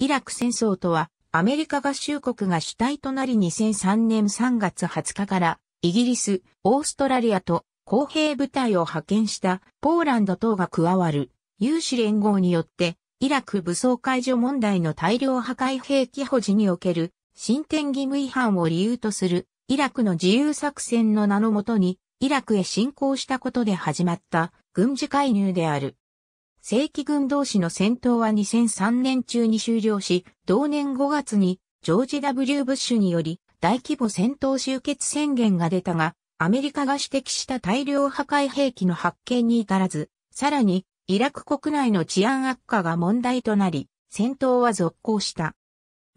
イラク戦争とは、アメリカ合衆国が主体となり2003年3月20日から、イギリス、オーストラリアと公平部隊を派遣したポーランド等が加わる有志連合によって、イラク武装解除問題の大量破壊兵器保持における進展義務違反を理由とするイラクの自由作戦の名のもとにイラクへ侵攻したことで始まった軍事介入である。正規軍同士の戦闘は2003年中に終了し、同年5月にジョージ W. ブッシュにより大規模戦闘終結宣言が出たが、アメリカが指摘した大量破壊兵器の発見に至らず、さらにイラク国内の治安悪化が問題となり、戦闘は続行した。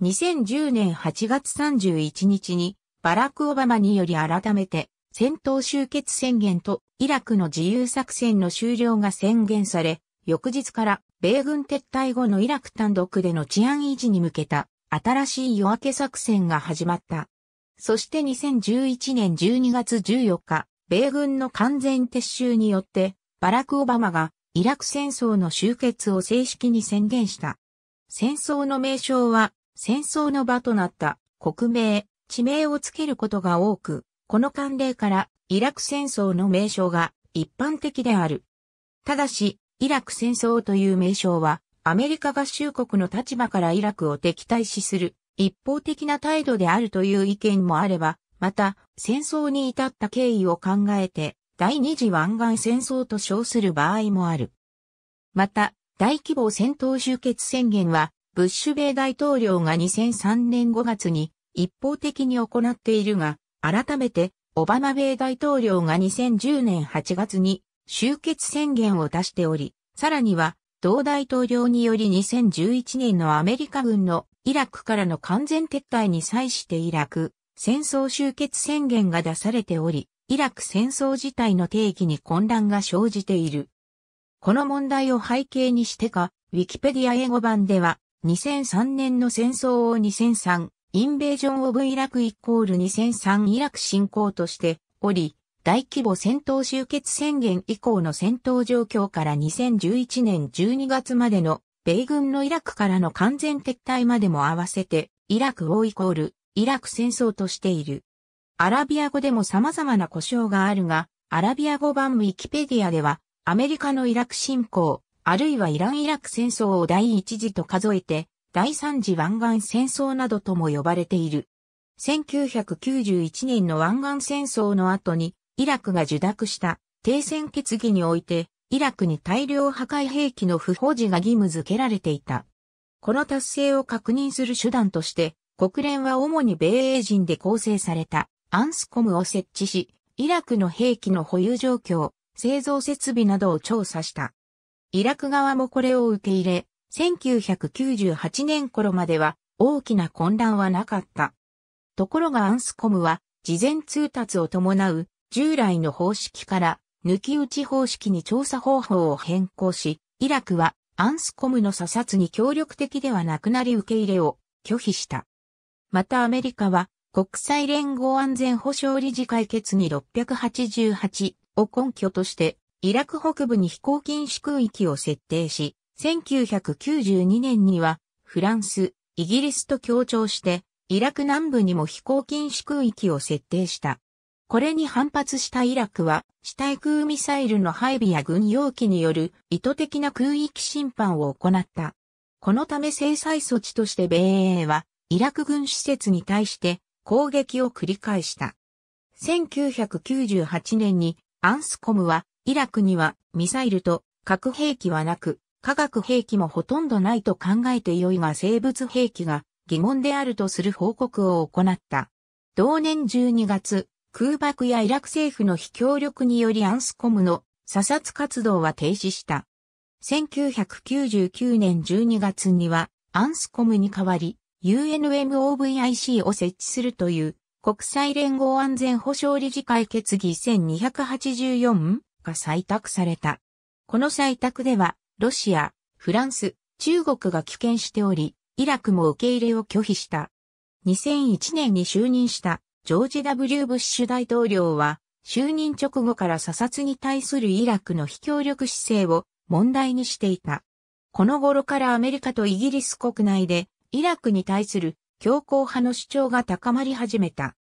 2010年8月31日にバラク・オバマにより改めて戦闘終結宣言とイラクの自由作戦の終了が宣言され、翌日から米軍撤退後のイラク単独での治安維持に向けた新しい夜明け作戦が始まった。そして2011年12月14日、米軍の完全撤収によって、バラク・オバマがイラク戦争の終結を正式に宣言した。戦争の名称は戦争の場となった国名、地名をつけることが多く、この慣例からイラク戦争の名称が一般的である。ただし、イラク戦争という名称は、アメリカ合衆国の立場からイラクを敵対視する一方的な態度であるという意見もあれば、また、戦争に至った経緯を考えて、第二次湾岸戦争と称する場合もある。また、大規模戦闘終結宣言は、ブッシュ米大統領が2003年5月に一方的に行っているが、改めて、オバマ米大統領が2010年8月に終結宣言を出しており、さらには、同大統領により2011年のアメリカ軍のイラクからの完全撤退に際してイラク戦争終結宣言が出されており、イラク戦争自体の定義に混乱が生じている。この問題を背景にしてか、ウィキペディア英語版では、2003年の戦争を2003、インベージョン・オブ・イラクイコール2003イラク侵攻としており、大規模戦闘終結宣言以降の戦闘状況から2011年12月までの米軍のイラクからの完全撤退までも合わせてイラクをイコールイラク戦争としている。アラビア語でも様々な故障があるが、アラビア語版ウィキペディアではアメリカのイラク侵攻、あるいはイラン・イラク戦争を第一次と数えて、第三次湾岸戦争などとも呼ばれている。1991年の湾岸戦争の後にイラクが受諾した停戦決議において、イラクに大量破壊兵器の不保持が義務付けられていた。この達成を確認する手段として、国連は主に米英人で構成されたアンスコムを設置し、イラクの兵器の保有状況、製造設備などを調査した。イラク側もこれを受け入れ、1998年頃までは大きな混乱はなかった。ところがアンスコムは事前通達を伴う従来の方式から抜き打ち方式に調査方法を変更し、イラクはアンスコムの査察に協力的ではなくなり受け入れを拒否した。またアメリカは国際連合安全保障理事会決議688を根拠としてイラク北部に飛行禁止区域を設定し、1992年にはフランス、イギリスと協調してイラク南部にも飛行禁止区域を設定した。これに反発したイラクは、地対空ミサイルの配備や軍用機による意図的な空域侵犯を行った。このため制裁措置として米英は、イラク軍施設に対して攻撃を繰り返した。1998年にアンスコムは、イラクにはミサイルと核兵器はなく、化学兵器もほとんどないと考えて良いが生物兵器が疑問であるとする報告を行った。同年12月、空爆やイラク政府の非協力によりアンスコムの査察活動は停止した。1999年12月にはアンスコムに代わり UNMOVIC を設置するという国際連合安全保障理事会決議1284が採択された。この採択ではロシア、フランス、中国が棄権しており、イラクも受け入れを拒否した。2001年に就任したジョージ・ W・ ブッシュ大統領は、就任直後から査察に対するイラクの非協力姿勢を問題にしていた。この頃からアメリカとイギリス国内で、イラクに対する強硬派の主張が高まり始めた。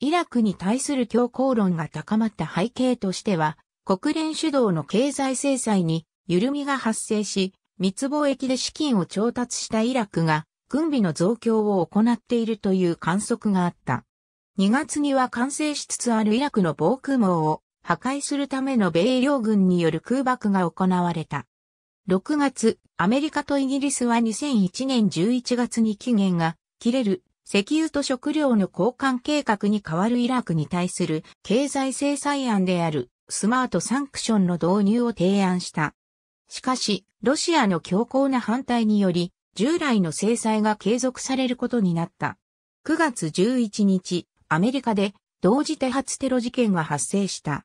イラクに対する強硬論が高まった背景としては、国連主導の経済制裁に緩みが発生し、密貿易で資金を調達したイラクが軍備の増強を行っているという観測があった。2月には完成しつつあるイラクの防空網を破壊するための米両軍による空爆が行われた。6月、アメリカとイギリスは2001年11月に期限が切れる石油と食料の交換計画に代わるイラクに対する経済制裁案であるスマートサンクションの導入を提案した。しかし、ロシアの強硬な反対により、従来の制裁が継続されることになった。9月11日、アメリカで同時多発テロ事件が発生した。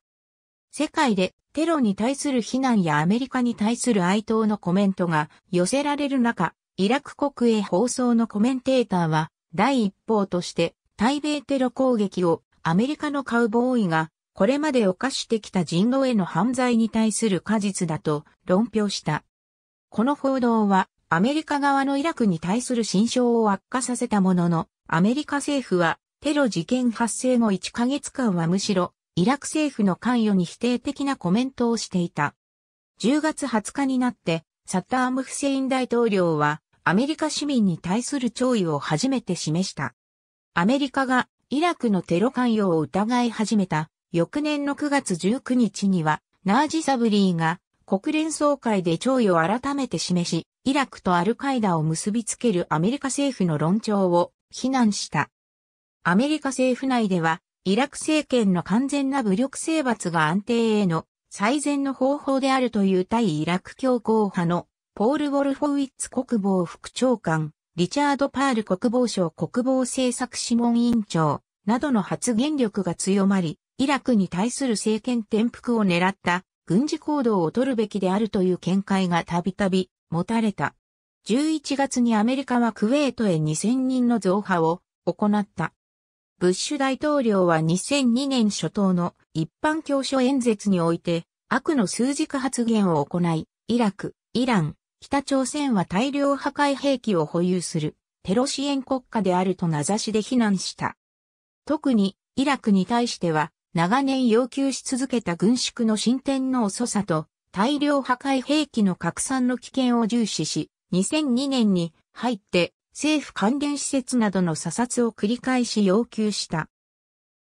世界でテロに対する非難やアメリカに対する哀悼のコメントが寄せられる中、イラク国営放送のコメンテーターは第一報として対米テロ攻撃をアメリカのカウボーイがこれまで犯してきた人狼への犯罪に対する果実だと論評した。この報道はアメリカ側のイラクに対する心象を悪化させたものの、アメリカ政府はテロ事件発生後1ヶ月間はむしろ、イラク政府の関与に否定的なコメントをしていた。10月20日になって、サッターム・フセイン大統領は、アメリカ市民に対する弔意を初めて示した。アメリカがイラクのテロ関与を疑い始めた翌年の9月19日にはナージ・サブリーが国連総会で弔意を改めて示し、イラクとアルカイダを結びつけるアメリカ政府の論調を非難した。アメリカ政府内では、イラク政権の完全な武力征伐が安定への最善の方法であるという対イラク強硬派のポール・ウォルフォウィッツ国防副長官、リチャード・パール国防省国防政策諮問委員長などの発言力が強まり、イラクに対する政権転覆を狙った軍事行動を取るべきであるという見解がたびたび持たれた。11月にアメリカはクウェートへ2000人の増派を行った。ブッシュ大統領は2002年初頭の一般教書演説において、悪の数軸発言を行い、イラク、イラン、北朝鮮は大量破壊兵器を保有するテロ支援国家であると名指しで非難した。特にイラクに対しては長年要求し続けた軍縮の進展の遅さと大量破壊兵器の拡散の危険を重視し、2002年に入って政府関連施設などの査察を繰り返し要求した。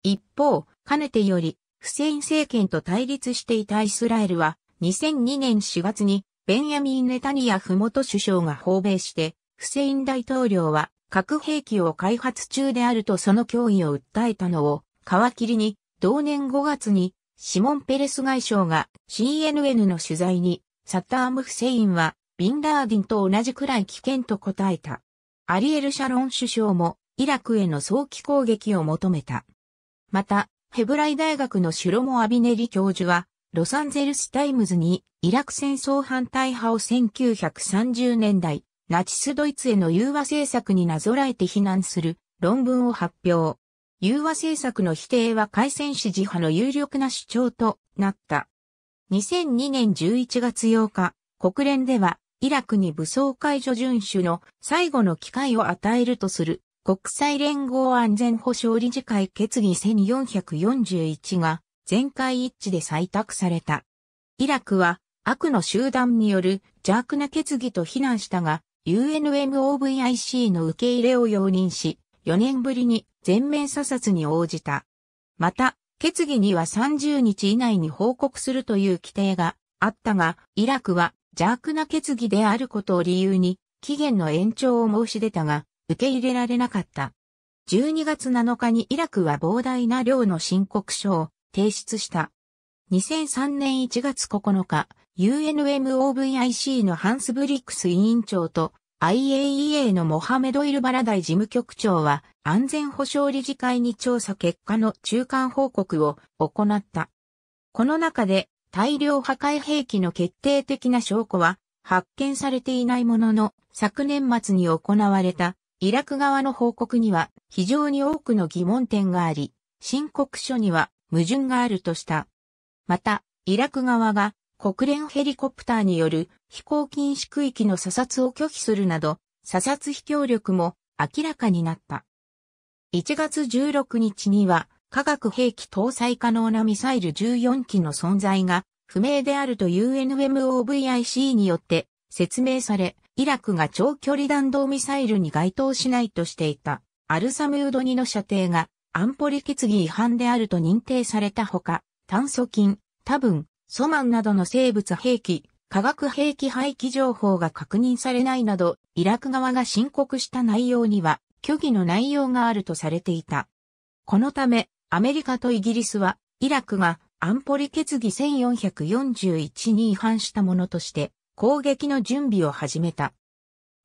一方、かねてより、フセイン政権と対立していたイスラエルは、2002年4月に、ベンヤミン・ネタニヤフ元首相が訪米して、フセイン大統領は、核兵器を開発中であるとその脅威を訴えたのを、皮切りに、同年5月に、シモン・ペレス外相が CNN の取材に、サッターム・フセインは、ビンラーディンと同じくらい危険と答えた。アリエル・シャロン首相もイラクへの早期攻撃を求めた。また、ヘブライ大学のシュロモ・アビネリ教授は、ロサンゼルス・タイムズにイラク戦争反対派を1930年代、ナチスドイツへの融和政策になぞらえて非難する論文を発表。融和政策の否定は海戦支持派の有力な主張となった。2002年11月8日、国連ではイラクに武装解除遵守の最後の機会を与えるとする国際連合安全保障理事会決議1441が全会一致で採択された。イラクは悪の集団による邪悪な決議と非難したが、UNMOVIC の受け入れを容認し、4年ぶりに全面査察に応じた。また、決議には30日以内に報告するという規定があったが、イラクは邪悪な決議であることを理由に、期限の延長を申し出たが、受け入れられなかった。12月7日にイラクは膨大な量の申告書を提出した。2003年1月9日、UNMOVIC のハンス・ブリックス委員長と IAEA のモハメド・イルバラダイ事務局長は安全保障理事会に調査結果の中間報告を行った。この中で大量破壊兵器の決定的な証拠は発見されていないものの昨年末に行われたイラク側の報告には非常に多くの疑問点があり、申告書には矛盾があるとした。また、イラク側が国連ヘリコプターによる飛行禁止区域の査察を拒否するなど、査察非協力も明らかになった。1月16日には化学兵器搭載可能なミサイル14機の存在が不明であると UNMOVIC によって説明され、イラクが長距離弾道ミサイルに該当しないとしていたアルサムード2の射程が安保理決議違反であると認定されたほか、炭疽菌、多分、ソマンなどの生物兵器、化学兵器廃棄情報が確認されないなど、イラク側が申告した内容には、虚偽の内容があるとされていた。このため、アメリカとイギリスは、イラクが安保理決議1441に違反したものとして、攻撃の準備を始めた。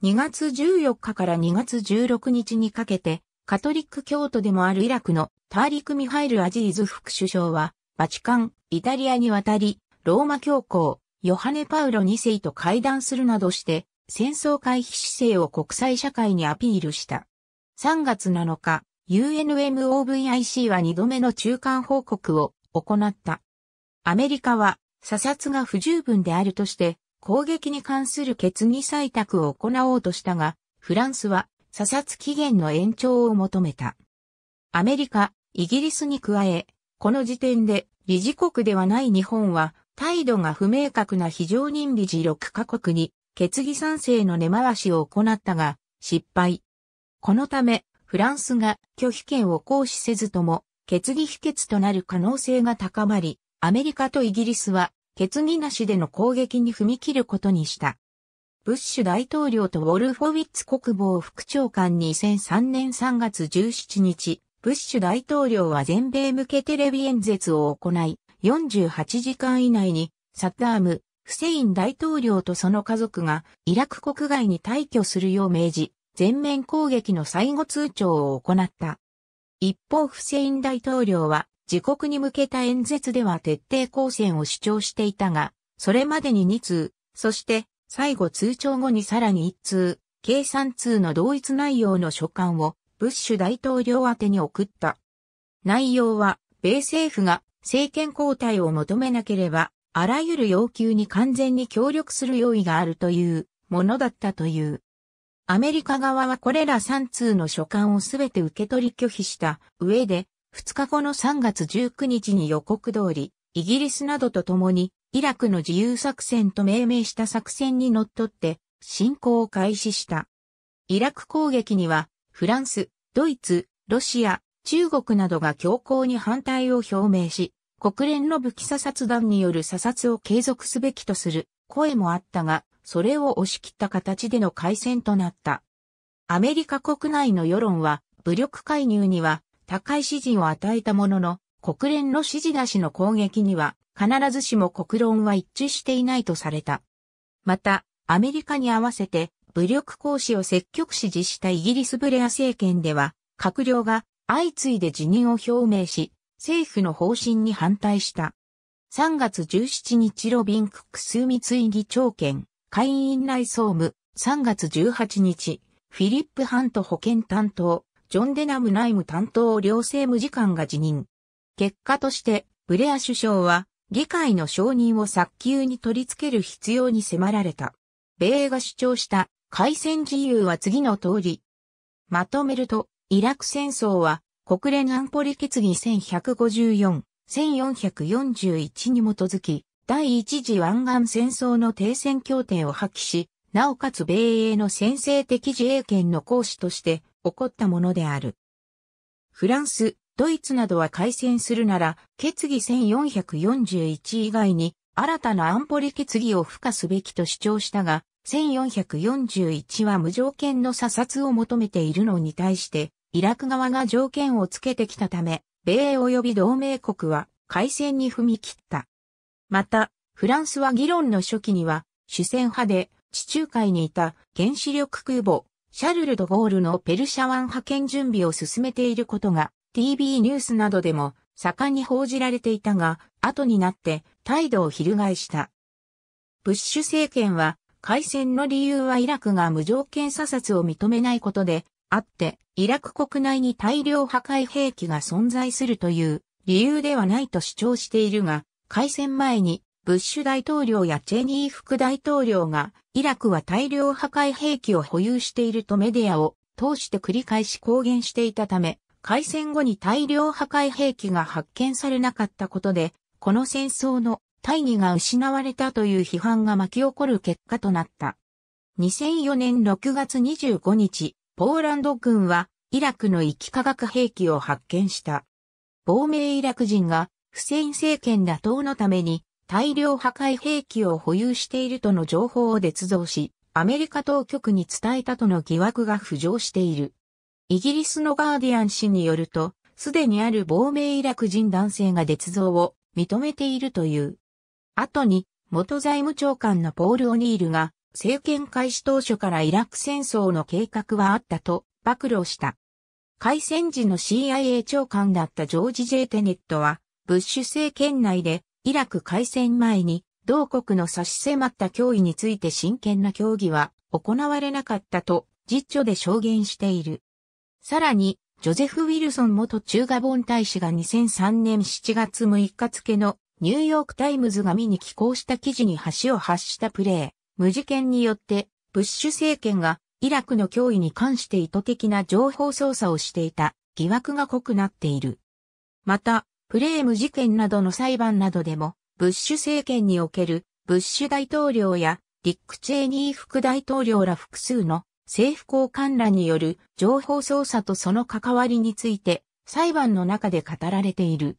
2月14日から2月16日にかけて、カトリック教徒でもあるイラクのターリク・ミハイル・アジーズ副首相は、バチカン、イタリアに渡り、ローマ教皇、ヨハネ・パウロ2世と会談するなどして、戦争回避姿勢を国際社会にアピールした。3月7日、UNMOVIC は2度目の中間報告を行った。アメリカは査察が不十分であるとして、攻撃に関する決議採択を行おうとしたが、フランスは査察期限の延長を求めた。アメリカ、イギリスに加え、この時点で理事国ではない日本は、態度が不明確な非常任理事6カ国に決議賛成の根回しを行ったが、失敗。このため、フランスが拒否権を行使せずとも、決議否決となる可能性が高まり、アメリカとイギリスは、決議なしでの攻撃に踏み切ることにした。ブッシュ大統領とウォルフォウィッツ国防副長官2003年3月17日、ブッシュ大統領は全米向けテレビ演説を行い、48時間以内に、サッダーム、フセイン大統領とその家族がイラク国外に退去するよう命じ、全面攻撃の最後通帳を行った。一方フセイン大統領は自国に向けた演説では徹底抗戦を主張していたが、それまでに2通、そして最後通帳後にさらに1通、計算通の同一内容の書簡をブッシュ大統領宛てに送った。内容は、米政府が政権交代を求めなければ、あらゆる要求に完全に協力する用意があるというものだったという。アメリカ側はこれら3通の書簡をすべて受け取り拒否した上で、2日後の3月19日に予告通り、イギリスなどと共に、イラクの自由作戦と命名した作戦にのっとって、侵攻を開始した。イラク攻撃には、フランス、ドイツ、ロシア、中国などが強硬に反対を表明し、国連の武器査察団による査察を継続すべきとする声もあったが、それを押し切った形での開戦となった。アメリカ国内の世論は、武力介入には高い支持を与えたものの、国連の指示出しの攻撃には、必ずしも国論は一致していないとされた。また、アメリカに合わせて、武力行使を積極支持したイギリスブレア政権では、閣僚が相次いで辞任を表明し、政府の方針に反対した。3月17日ロビン・クックスミツイ議長権、会員内総務、3月18日、フィリップ・ハント保険担当、ジョン・デナム内務担当両政務次官が辞任。結果として、ブレア首相は、議会の承認を早急に取り付ける必要に迫られた。米が主張した改戦自由は次の通り。まとめると、イラク戦争は国連安保理決議1154、1441に基づき、第一次湾岸戦争の停戦協定を破棄し、なおかつ米英の先制的自衛権の行使として起こったものである。フランス、ドイツなどは開戦するなら、決議1441以外に新たな安保理決議を付加すべきと主張したが、1441は無条件の査察を求めているのに対して、イラク側が条件をつけてきたため、米英及び同盟国は開戦に踏み切った。また、フランスは議論の初期には、主戦派で地中海にいた原子力空母、シャルル・ド・ゴールのペルシャ湾派遣準備を進めていることが TV ニュースなどでも盛んに報じられていたが、後になって態度を翻した。ブッシュ政権は、開戦の理由はイラクが無条件査察を認めないことで、あって、イラク国内に大量破壊兵器が存在するという理由ではないと主張しているが、開戦前に、ブッシュ大統領やチェニー副大統領が、イラクは大量破壊兵器を保有しているとメディアを通して繰り返し公言していたため、開戦後に大量破壊兵器が発見されなかったことで、この戦争の大義が失われたという批判が巻き起こる結果となった。2004年6月25日、ポーランド軍はイラクの域き化学兵器を発見した。亡命イラク人がフセイン政権打倒のために大量破壊兵器を保有しているとの情報を捏造し、アメリカ当局に伝えたとの疑惑が浮上している。イギリスのガーディアン氏によると、すでにある亡命イラク人男性が捏造を認めているという。後に、元財務長官のポール・オニールが、政権開始当初からイラク戦争の計画はあったと暴露した。開戦時の CIA 長官だったジョージ・ジェイテネットは、ブッシュ政権内で、イラク開戦前に、同国の差し迫った脅威について真剣な協議は行われなかったと、実著で証言している。さらに、ジョゼフ・ウィルソン元中ガボン大使が2003年7月6日付のニューヨークタイムズが見に寄稿した記事に橋を発したプレー、無事件によってブッシュ政権がイラクの脅威に関して意図的な情報操作をしていた疑惑が濃くなっている。また、プレーム事件などの裁判などでも、ブッシュ政権におけるブッシュ大統領やディック・チェーニー副大統領ら複数の政府高官らによる情報操作とその関わりについて裁判の中で語られている。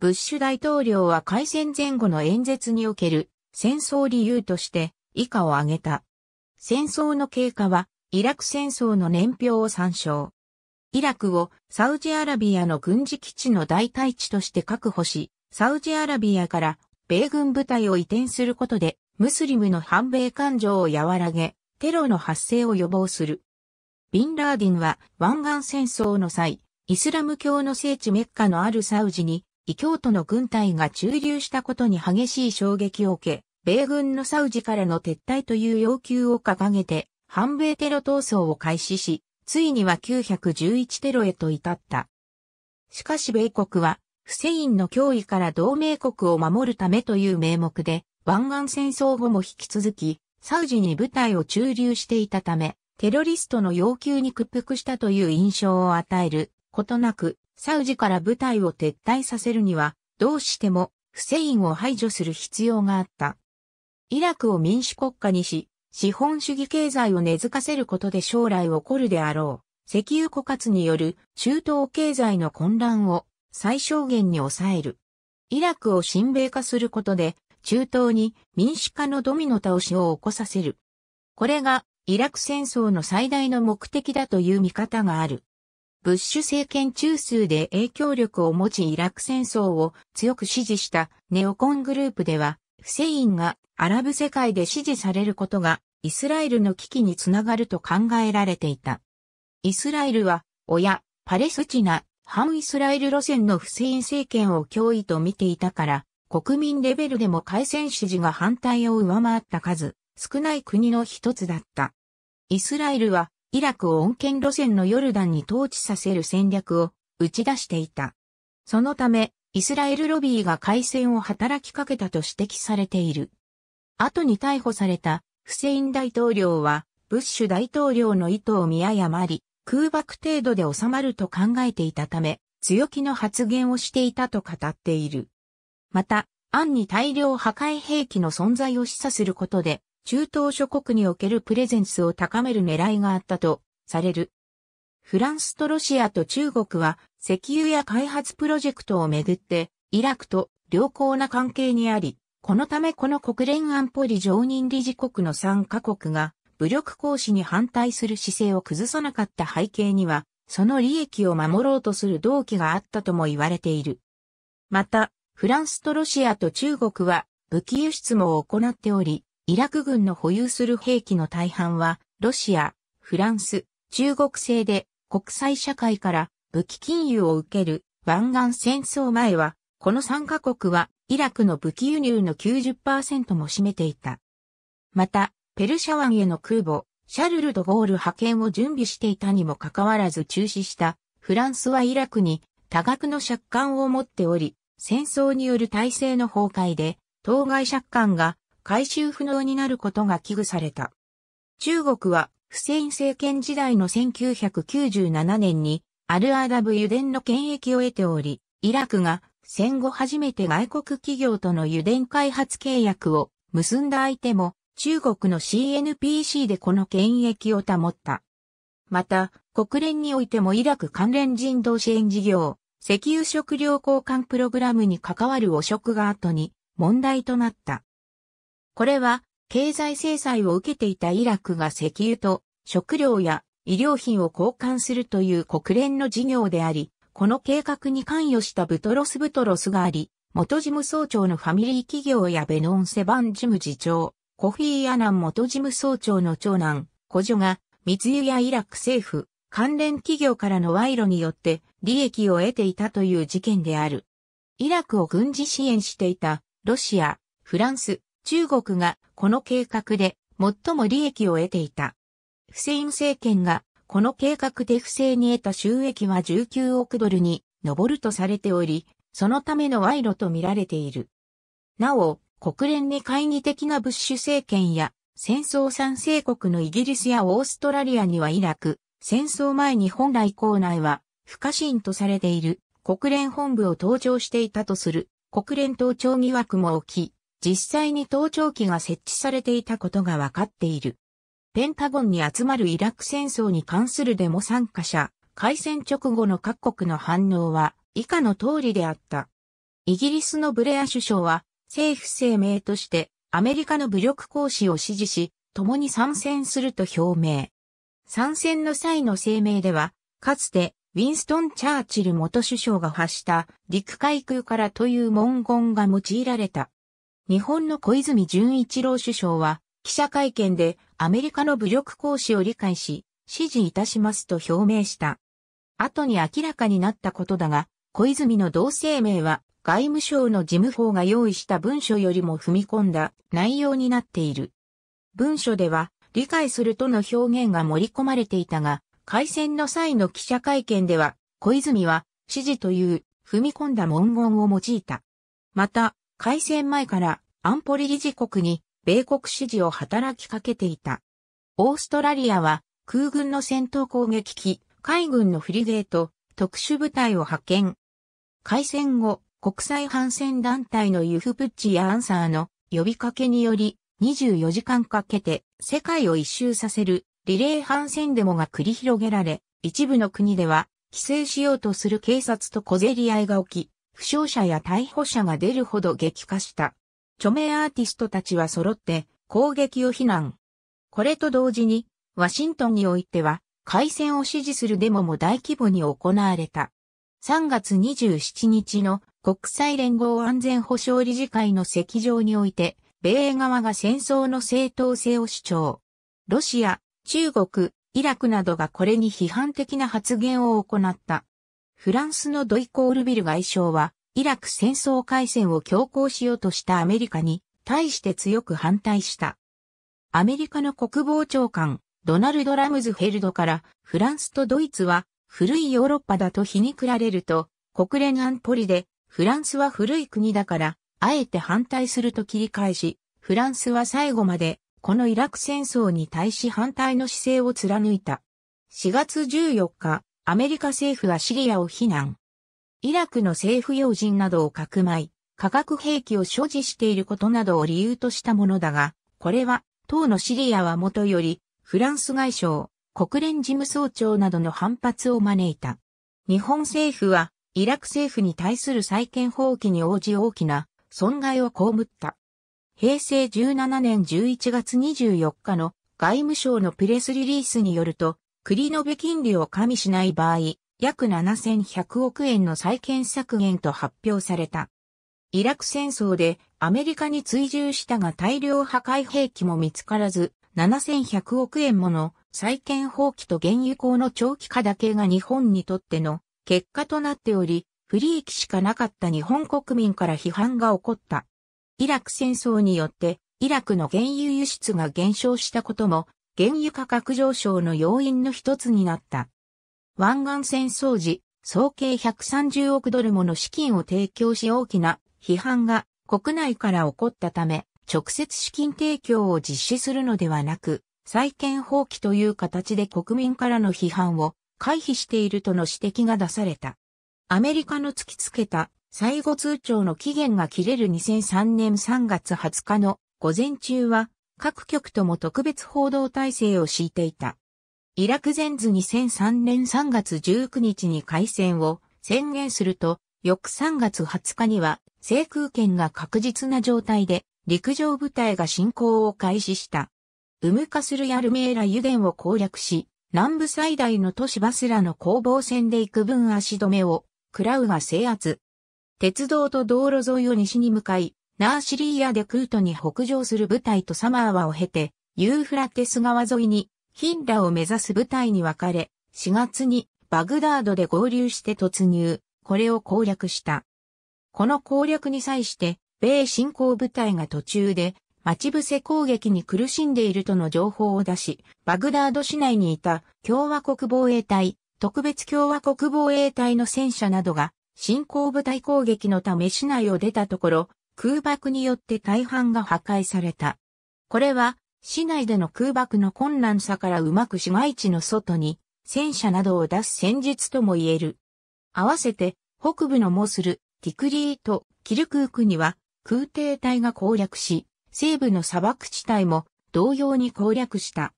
ブッシュ大統領は開戦前後の演説における戦争理由として以下を挙げた。戦争の経過はイラク戦争の年表を参照。イラクをサウジアラビアの軍事基地の代替地として確保し、サウジアラビアから米軍部隊を移転することで、ムスリムの反米感情を和らげ、テロの発生を予防する。ビンラーディンは湾岸戦争の際、イスラム教の聖地メッカのあるサウジに、異教徒の軍隊が駐留したことに激しい衝撃を受け、米軍のサウジからの撤退という要求を掲げて、反米テロ闘争を開始し、ついには911テロへと至った。しかし米国は、フセインの脅威から同盟国を守るためという名目で、湾岸戦争後も引き続き、サウジに部隊を駐留していたため、テロリストの要求に屈服したという印象を与えることなく、サウジから部隊を撤退させるには、どうしてもフセインを排除する必要があった。イラクを民主国家にし、資本主義経済を根付かせることで将来起こるであろう、石油枯渇による中東経済の混乱を最小限に抑える。イラクを親米化することで、中東に民主化のドミノ倒しを起こさせる。これがイラク戦争の最大の目的だという見方がある。ブッシュ政権中枢で影響力を持ちイラク戦争を強く支持したネオコングループでは、フセインがアラブ世界で支持されることがイスラエルの危機につながると考えられていた。イスラエルは、親、パレスチナ、反イスラエル路線のフセイン政権を脅威と見ていたから、国民レベルでも海戦支持が反対を上回った数、少ない国の一つだった。イスラエルは、イラクを穏健路線のヨルダンに統治させる戦略を打ち出していた。そのため、イスラエルロビーが海戦を働きかけたと指摘されている。後に逮捕されたフセイン大統領は、ブッシュ大統領の意図を見誤り、空爆程度で収まると考えていたため、強気の発言をしていたと語っている。また、暗に大量破壊兵器の存在を示唆することで、中東諸国におけるプレゼンスを高める狙いがあったとされる。フランスとロシアと中国は石油や開発プロジェクトをめぐってイラクと良好な関係にあり、このためこの国連安保理常任理事国の3カ国が武力行使に反対する姿勢を崩さなかった背景には、その利益を守ろうとする動機があったとも言われている。また、フランスとロシアと中国は武器輸出も行っており、イラク軍の保有する兵器の大半は、ロシア、フランス、中国製で国際社会から武器禁輸を受ける湾岸戦争前は、この3カ国はイラクの武器輸入の90%も占めていた。また、ペルシャ湾への空母、シャルル・ド・ゴール派遣を準備していたにもかかわらず中止したフランスはイラクに多額の借款を持っており、戦争による体制の崩壊で、当該借款が回収不能になることが危惧された。中国は、フセイン政権時代の1997年に、アルアダブ油田の権益を得ており、イラクが戦後初めて外国企業との油田開発契約を結んだ相手も中国の CNPC でこの権益を保った。また、国連においてもイラク関連人道支援事業、石油食料交換プログラムに関わる汚職が後に問題となった。これは、経済制裁を受けていたイラクが石油と食料や医療品を交換するという国連の事業であり、この計画に関与したブトロス・ブトロスがあり、元事務総長のファミリー企業やベノン・セバン事務次長、コフィー・アナン元事務総長の長男、小女が、密輸やイラク政府、関連企業からの賄賂によって利益を得ていたという事件である。イラクを軍事支援していたロシア、フランス、中国がこの計画で最も利益を得ていた。フセイン政権がこの計画で不正に得た収益は19億ドルに上るとされており、そのための賄賂とみられている。なお、国連に懐疑的なブッシュ政権や戦争賛成国のイギリスやオーストラリアにはイラク、戦争前に本来校内は不可侵とされている国連本部を登場していたとする国連盗聴疑惑も起き、実際に盗聴器が設置されていたことが分かっている。ペンタゴンに集まるイラク戦争に関するデモ参加者、開戦直後の各国の反応は以下の通りであった。イギリスのブレア首相は政府声明としてアメリカの武力行使を支持し、共に参戦すると表明。参戦の際の声明では、かつてウィンストン・チャーチル元首相が発した陸海空からという文言が用いられた。日本の小泉純一郎首相は記者会見でアメリカの武力行使を理解し、支持いたしますと表明した。後に明らかになったことだが、小泉の同声明は外務省の事務法が用意した文書よりも踏み込んだ内容になっている。文書では理解するとの表現が盛り込まれていたが、開戦の際の記者会見では、小泉は支持という踏み込んだ文言を用いた。また、開戦前から安保理理事国に米国支持を働きかけていた。オーストラリアは空軍の戦闘攻撃機、海軍のフリゲート、特殊部隊を派遣。開戦後、国際反戦団体のユフプッチやアンサーの呼びかけにより、24時間かけて世界を一周させるリレー反戦デモが繰り広げられ、一部の国では規制しようとする警察と小競り合いが起き、負傷者や逮捕者が出るほど激化した。著名アーティストたちは揃って攻撃を非難。これと同時に、ワシントンにおいては、開戦を支持するデモも大規模に行われた。3月27日の国際連合安全保障理事会の席上において、米側が戦争の正当性を主張。ロシア、中国、イラクなどがこれに批判的な発言を行った。フランスのドイコールビル外相は、イラク戦争開戦を強行しようとしたアメリカに対して強く反対した。アメリカの国防長官、ドナルド・ラムズフェルドからフランスとドイツは古いヨーロッパだと皮肉られると国連安保理でフランスは古い国だからあえて反対すると切り返しフランスは最後までこのイラク戦争に対し反対の姿勢を貫いた。4月14日、アメリカ政府はシリアを非難。イラクの政府要人などをかくまい、化学兵器を所持していることなどを理由としたものだが、これは、当のシリアはもとより、フランス外相、国連事務総長などの反発を招いた。日本政府は、イラク政府に対する再建放棄に応じ大きな損害を被った。平成17年11月24日の外務省のプレスリリースによると、繰り延べ金利を加味しない場合、約7100億円の再建削減と発表された。イラク戦争でアメリカに追従したが大量破壊兵器も見つからず、7100億円もの再建放棄と原油高の長期化だけが日本にとっての結果となっており、不利益しかなかった日本国民から批判が起こった。イラク戦争によって、イラクの原油輸出が減少したことも、原油価格上昇の要因の一つになった。湾岸戦争時、総計130億ドルもの資金を提供し大きな批判が国内から起こったため、直接資金提供を実施するのではなく、再建放棄という形で国民からの批判を回避しているとの指摘が出された。アメリカの突きつけた最後通帳の期限が切れる2003年3月20日の午前中は各局とも特別報道体制を敷いていた。イラク全図2003年3月19日に開戦を宣言すると、翌3月20日には制空権が確実な状態で陸上部隊が進行を開始した。ウムカスルやルメーラ油田を攻略し、南部最大の都市バスラの攻防戦で幾分足止めを、クラウが制圧。鉄道と道路沿いを西に向かい、ナーシリーヤでクートに北上する部隊とサマーワを経て、ユーフラテス川沿いにヒンラを目指す部隊に分かれ、4月にバグダードで合流して突入、これを攻略した。この攻略に際して、米侵攻部隊が途中で待ち伏せ攻撃に苦しんでいるとの情報を出し、バグダード市内にいた共和国防衛隊、特別共和国防衛隊の戦車などが、侵攻部隊攻撃のため市内を出たところ、空爆によって大半が破壊された。これは市内での空爆の困難さからうまく市街地の外に戦車などを出す戦術とも言える。合わせて北部のモスル、ティクリーとキルクークには空挺隊が攻略し、西部の砂漠地帯も同様に攻略した。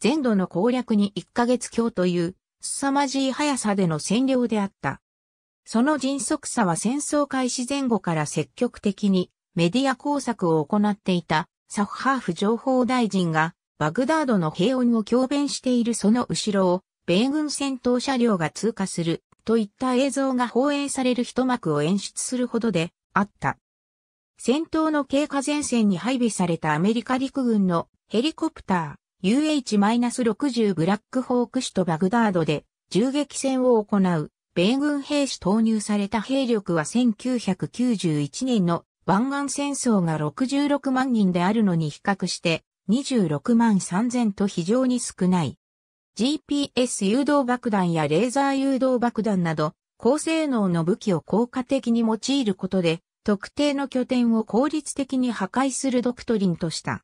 全土の攻略に1ヶ月強という凄まじい速さでの占領であった。その迅速さは戦争開始前後から積極的にメディア工作を行っていたサッハーフ情報大臣がバグダードの平穏を強弁しているその後ろを米軍戦闘車両が通過するといった映像が放映される一幕を演出するほどであった。戦闘の経過前線に配備されたアメリカ陸軍のヘリコプター UH-60 ブラックホーク首とバグダードで銃撃戦を行う米軍兵士投入された兵力は1991年の湾岸戦争が66万人であるのに比較して26万3000と非常に少ない。GPS 誘導爆弾やレーザー誘導爆弾など高性能の武器を効果的に用いることで特定の拠点を効率的に破壊するドクトリンとした。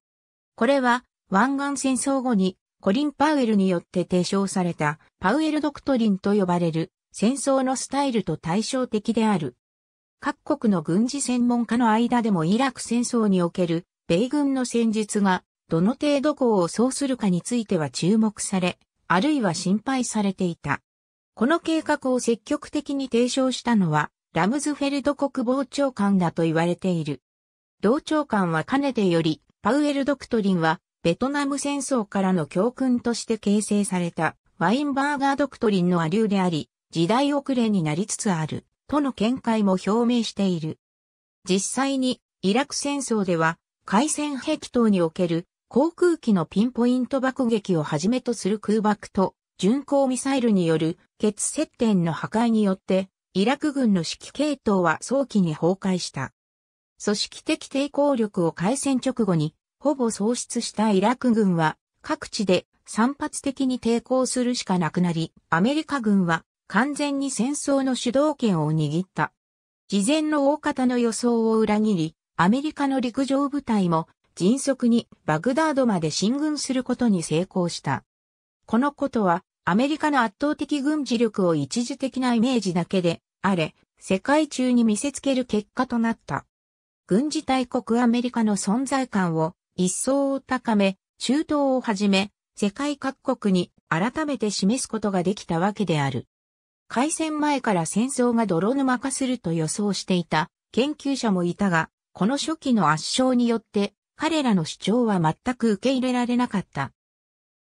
これは湾岸戦争後にコリン・パウエルによって提唱されたパウエルドクトリンと呼ばれる戦争のスタイルと対照的である。各国の軍事専門家の間でもイラク戦争における米軍の戦術がどの程度功を奏するかについては注目され、あるいは心配されていた。この計画を積極的に提唱したのはラムズフェルド国防長官だと言われている。同長官はかねてよりパウエルドクトリンはベトナム戦争からの教訓として形成されたワインバーガードクトリンの亜流であり、時代遅れになりつつあるとの見解も表明している。実際に、イラク戦争では、海戦壁等における航空機のピンポイント爆撃をはじめとする空爆と巡航ミサイルによる欠接点の破壊によって、イラク軍の指揮系統は早期に崩壊した。組織的抵抗力を開戦直後に、ほぼ喪失したイラク軍は、各地で散発的に抵抗するしかなくなり、アメリカ軍は完全に戦争の主導権を握った。事前の大方の予想を裏切り、アメリカの陸上部隊も迅速にバグダードまで進軍することに成功した。このことはアメリカの圧倒的軍事力を一時的なイメージだけであれ、世界中に見せつける結果となった。軍事大国アメリカの存在感を一層高め、中東をはじめ、世界各国に改めて示すことができたわけである。開戦前から戦争が泥沼化すると予想していた研究者もいたが、この初期の圧勝によって彼らの主張は全く受け入れられなかった。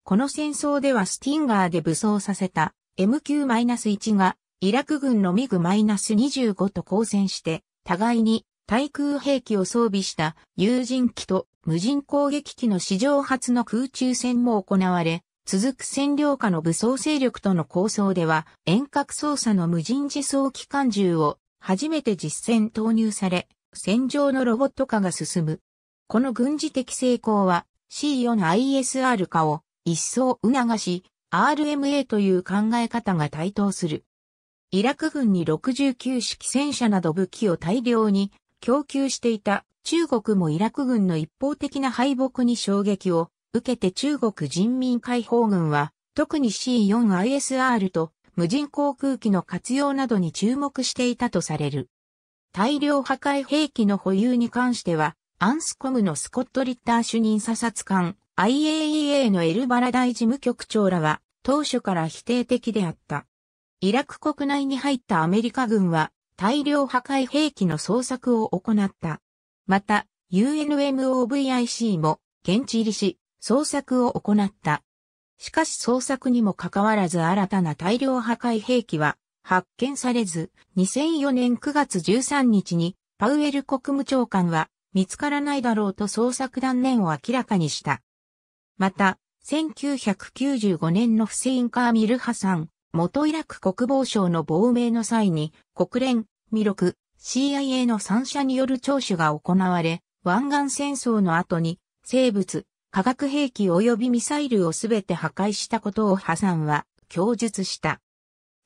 この戦争ではスティンガーで武装させた MQ-1 がイラク軍のミグ -25 と交戦して互いに対空兵器を装備した有人機と無人攻撃機の史上初の空中戦も行われ、続く占領下の武装勢力との構想では、遠隔操作の無人自走機関銃を初めて実戦投入され、戦場のロボット化が進む。この軍事的成功は C4 ISR 化を一層促し、RMA という考え方が台頭する。イラク軍に69式戦車など武器を大量に供給していた中国もイラク軍の一方的な敗北に衝撃を受けて中国人民解放軍は、特に C4ISR と無人航空機の活用などに注目していたとされる。大量破壊兵器の保有に関しては、アンスコムのスコット・リッター主任査察官、IAEA のエルバラ大事務局長らは、当初から否定的であった。イラク国内に入ったアメリカ軍は、大量破壊兵器の捜索を行った。また、UNMOVIC も現地入りし、捜索を行った。しかし捜索にもかかわらず新たな大量破壊兵器は発見されず、2004年9月13日にパウエル国務長官は見つからないだろうと捜索断念を明らかにした。また、1995年のフセイン・カーミル・ハさん、元イラク国防省の亡命の際に国連、ミロク、CIA の3者による聴取が行われ、湾岸戦争の後に生物、化学兵器及びミサイルをすべて破壊したことをハサンは供述した。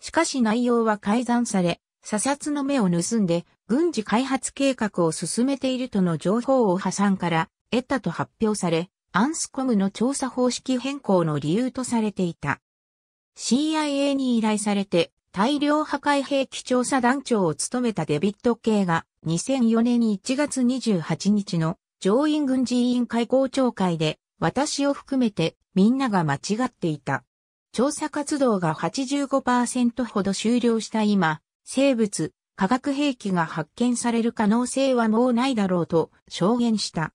しかし内容は改ざんされ、査察の目を盗んで軍事開発計画を進めているとの情報をハサンから得たと発表され、アンスコムの調査方式変更の理由とされていた。CIA に依頼されて大量破壊兵器調査団長を務めたデビッド・ケイが2004年1月28日の上院軍事委員会公聴会で、私を含めてみんなが間違っていた。調査活動が85%ほど終了した今、生物、化学兵器が発見される可能性はもうないだろうと証言した。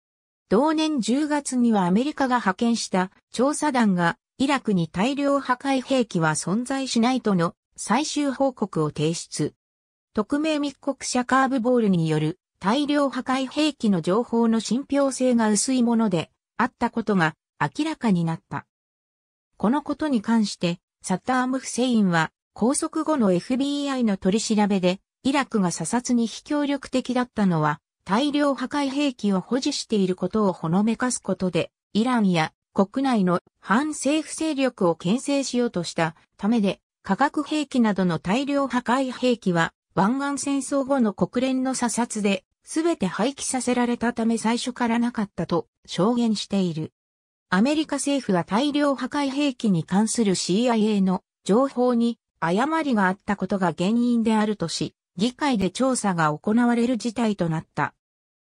同年10月にはアメリカが派遣した調査団がイラクに大量破壊兵器は存在しないとの最終報告を提出。匿名密告者カーブボールによる大量破壊兵器の情報の信憑性が薄いものであったことが明らかになった。このことに関して、サッターム・フセインは拘束後の FBI の取り調べで、イラクが査察に非協力的だったのは、大量破壊兵器を保持していることをほのめかすことで、イランや国内の反政府勢力を牽制しようとしたためで、化学兵器などの大量破壊兵器は、湾岸戦争後の国連の査察ですべて廃棄させられたため最初からなかったと証言している。アメリカ政府は大量破壊兵器に関する CIA の情報に誤りがあったことが原因であるとし、議会で調査が行われる事態となった。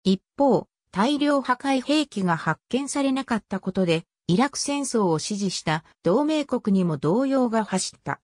一方、大量破壊兵器が発見されなかったことで、イラク戦争を支持した同盟国にも動揺が走った。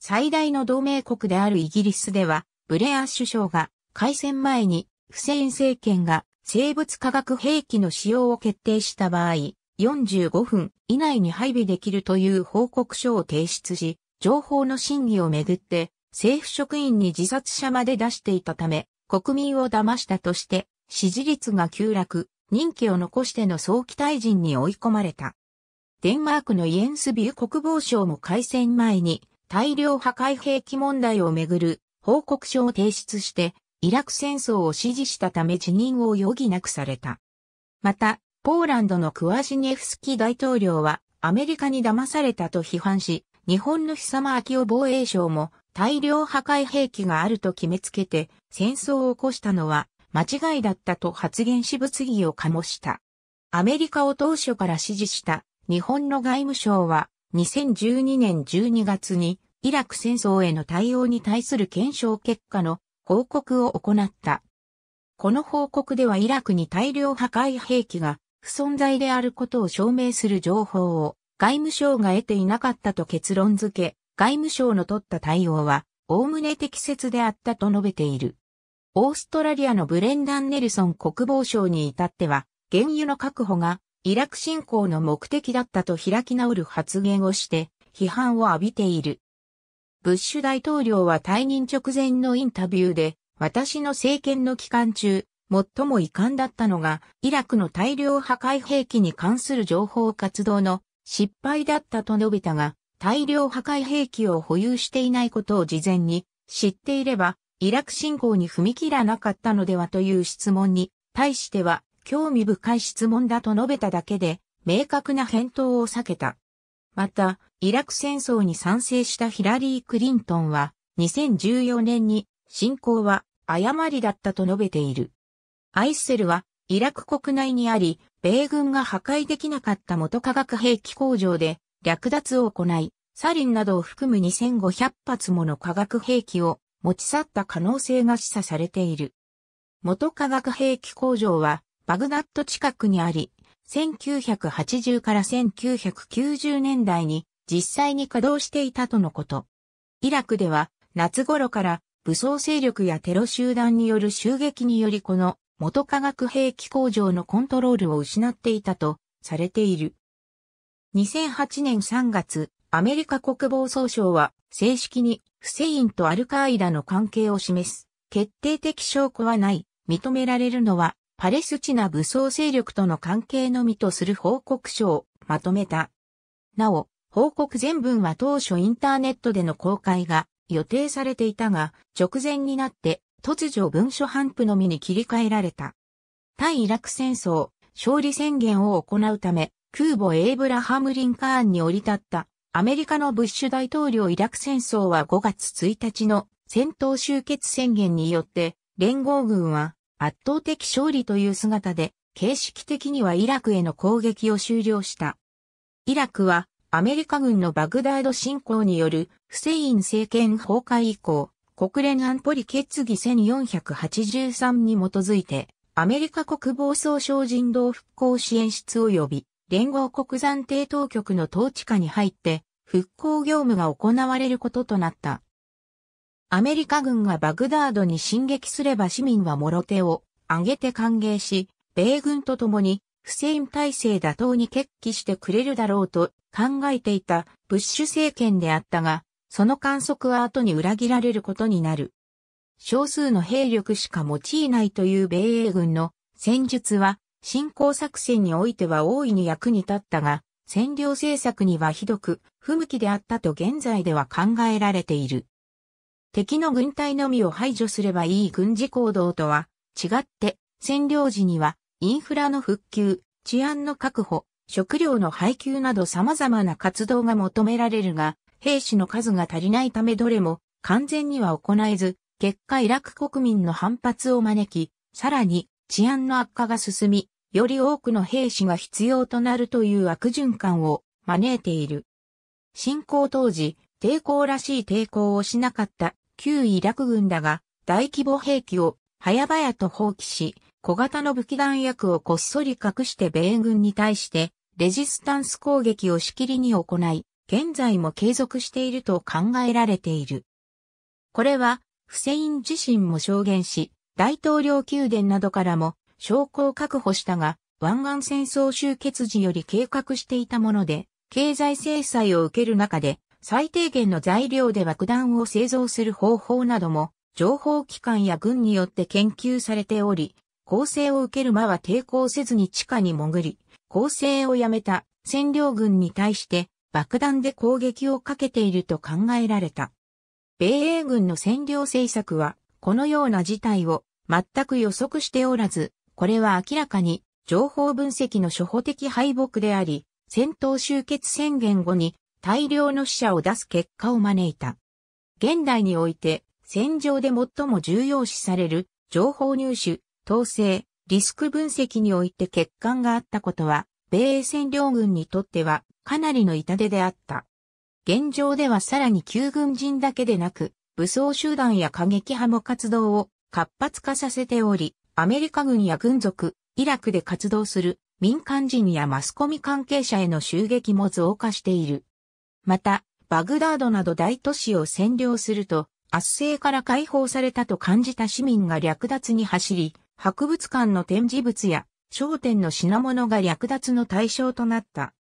最大の同盟国であるイギリスでは、ブレア首相が開戦前にフセイン政権が生物化学兵器の使用を決定した場合、45分以内に配備できるという報告書を提出し、情報の審議をめぐって政府職員に自殺者まで出していたため、国民を騙したとして支持率が急落、任期を残しての早期退陣に追い込まれた。デンマークのイエンスビュー国防相も開戦前に大量破壊兵器問題をめぐる報告書を提出してイラク戦争を支持したため辞任を余儀なくされた。また、ポーランドのクワジニエフスキ大統領はアメリカに騙されたと批判し、日本の久間昭夫防衛省も大量破壊兵器があると決めつけて戦争を起こしたのは間違いだったと発言し物議を醸した。アメリカを当初から支持した日本の外務省は2012年12月にイラク戦争への対応に対する検証結果の報告を行った。この報告ではイラクに大量破壊兵器が不存在であることを証明する情報を外務省が得ていなかったと結論付け、外務省の取った対応は、おおむね適切であったと述べている。オーストラリアのブレンダン・ネルソン国防省に至っては、原油の確保がイラク侵攻の目的だったと開き直る発言をして、批判を浴びている。ブッシュ大統領は退任直前のインタビューで、私の政権の期間中、最も遺憾だったのが、イラクの大量破壊兵器に関する情報活動の失敗だったと述べたが、大量破壊兵器を保有していないことを事前に知っていれば、イラク侵攻に踏み切らなかったのではという質問に対しては、興味深い質問だと述べただけで、明確な返答を避けた。また、イラク戦争に賛成したヒラリー・クリントンは、2014年に、侵攻は誤りだったと述べている。アイセルは、イラク国内にあり、米軍が破壊できなかった元化学兵器工場で、略奪を行い、サリンなどを含む2500発もの化学兵器を持ち去った可能性が示唆されている。元化学兵器工場は、バグダッド近くにあり、1980から1990年代に実際に稼働していたとのこと。イラクでは夏頃から武装勢力やテロ集団による襲撃によりこの元化学兵器工場のコントロールを失っていたとされている。2008年3月、アメリカ国防総省は正式にフセインとアルカーイダの関係を示す決定的証拠はない、認められるのはパレスチナ武装勢力との関係のみとする報告書をまとめた。なお、報告全文は当初インターネットでの公開が予定されていたが、直前になって突如文書反布のみに切り替えられた。対イラク戦争、勝利宣言を行うため、空母エイブラハム・リンカーンに降り立ったアメリカのブッシュ大統領イラク戦争は5月1日の戦闘終結宣言によって連合軍は圧倒的勝利という姿で形式的にはイラクへの攻撃を終了した。イラクはアメリカ軍のバグダード侵攻によるフセイン政権崩壊以降、国連安保理決議1483に基づいて、アメリカ国防総省人道復興支援室及び連合国暫定当局の統治下に入って復興業務が行われることとなった。アメリカ軍がバグダードに進撃すれば市民は諸手を挙げて歓迎し、米軍と共にフセイン体制打倒に決起してくれるだろうと考えていたブッシュ政権であったが、その観測は後に裏切られることになる。少数の兵力しか用いないという米英軍の戦術は、侵攻作戦においては大いに役に立ったが、占領政策にはひどく不向きであったと現在では考えられている。敵の軍隊のみを排除すればいい軍事行動とは違って、占領時にはインフラの復旧、治安の確保、食料の配給など様々な活動が求められるが、兵士の数が足りないためどれも完全には行えず、結果イラク国民の反発を招き、さらに治安の悪化が進み、より多くの兵士が必要となるという悪循環を招いている。侵攻当時、抵抗らしい抵抗をしなかった旧イラク軍だが、大規模兵器を早々と放棄し、小型の武器弾薬をこっそり隠して米軍に対してレジスタンス攻撃をしきりに行い、現在も継続していると考えられている。これは、フセイン自身も証言し、大統領宮殿などからも証拠を確保したが、湾岸戦争終結時より計画していたもので、経済制裁を受ける中で、最低限の材料で爆弾を製造する方法なども、情報機関や軍によって研究されており、攻勢を受ける間は抵抗せずに地下に潜り、攻勢をやめた占領軍に対して爆弾で攻撃をかけていると考えられた。米英軍の占領政策はこのような事態を全く予測しておらず、これは明らかに情報分析の初歩的敗北であり、戦闘終結宣言後に大量の死者を出す結果を招いた。現代において戦場で最も重要視される情報入手、統制、リスク分析において欠陥があったことは、米英占領軍にとってはかなりの痛手であった。現状ではさらに旧軍人だけでなく、武装集団や過激派も活動を活発化させており、アメリカ軍や軍属、イラクで活動する民間人やマスコミ関係者への襲撃も増加している。また、バグダードなど大都市を占領すると、圧政から解放されたと感じた市民が略奪に走り、博物館の展示物や商店の品物が略奪の対象となった。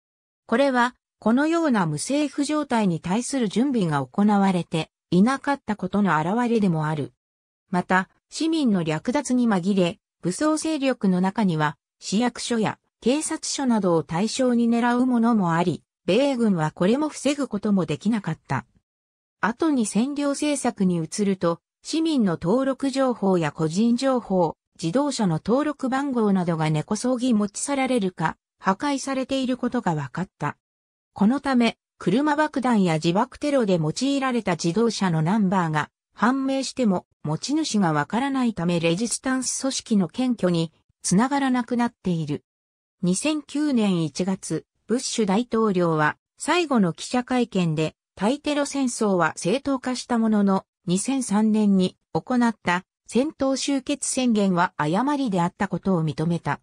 これは、このような無政府状態に対する準備が行われていなかったことの表れでもある。また、市民の略奪に紛れ、武装勢力の中には、市役所や警察署などを対象に狙うものもあり、米軍はこれも防ぐこともできなかった。後に占領政策に移ると、市民の登録情報や個人情報、自動車の登録番号などが根こそぎ持ち去られるか、破壊されていることが分かった。このため、車爆弾や自爆テロで用いられた自動車のナンバーが判明しても持ち主がわからないためレジスタンス組織の検挙につながらなくなっている。2009年1月、ブッシュ大統領は最後の記者会見で対テロ戦争は正当化したものの2003年に行った戦闘終結宣言は誤りであったことを認めた。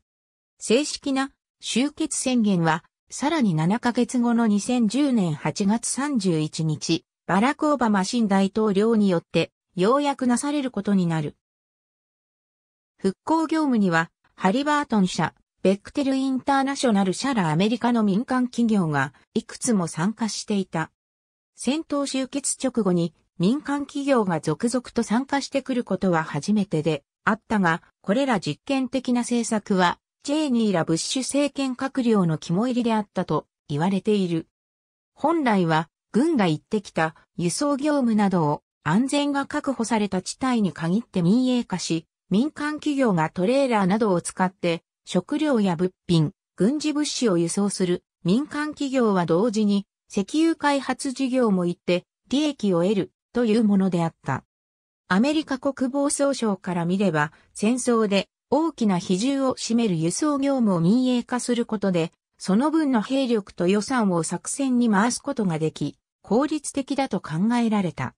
正式な終結宣言は、さらに7ヶ月後の2010年8月31日、バラク・オバマ新大統領によって、ようやくなされることになる。復興業務には、ハリバートン社、ベクテルインターナショナル社らアメリカの民間企業がいくつも参加していた。戦闘終結直後に民間企業が続々と参加してくることは初めてであったが、これら実験的な政策は、ジェーニーらブッシュ政権閣僚の肝入りであったと言われている。本来は、軍が行ってきた輸送業務などを安全が確保された地帯に限って民営化し、民間企業がトレーラーなどを使って食料や物品、軍事物資を輸送する民間企業は同時に石油開発事業も行って利益を得るというものであった。アメリカ国防総省から見れば、戦争で大きな比重を占める輸送業務を民営化することで、その分の兵力と予算を作戦に回すことができ、効率的だと考えられた。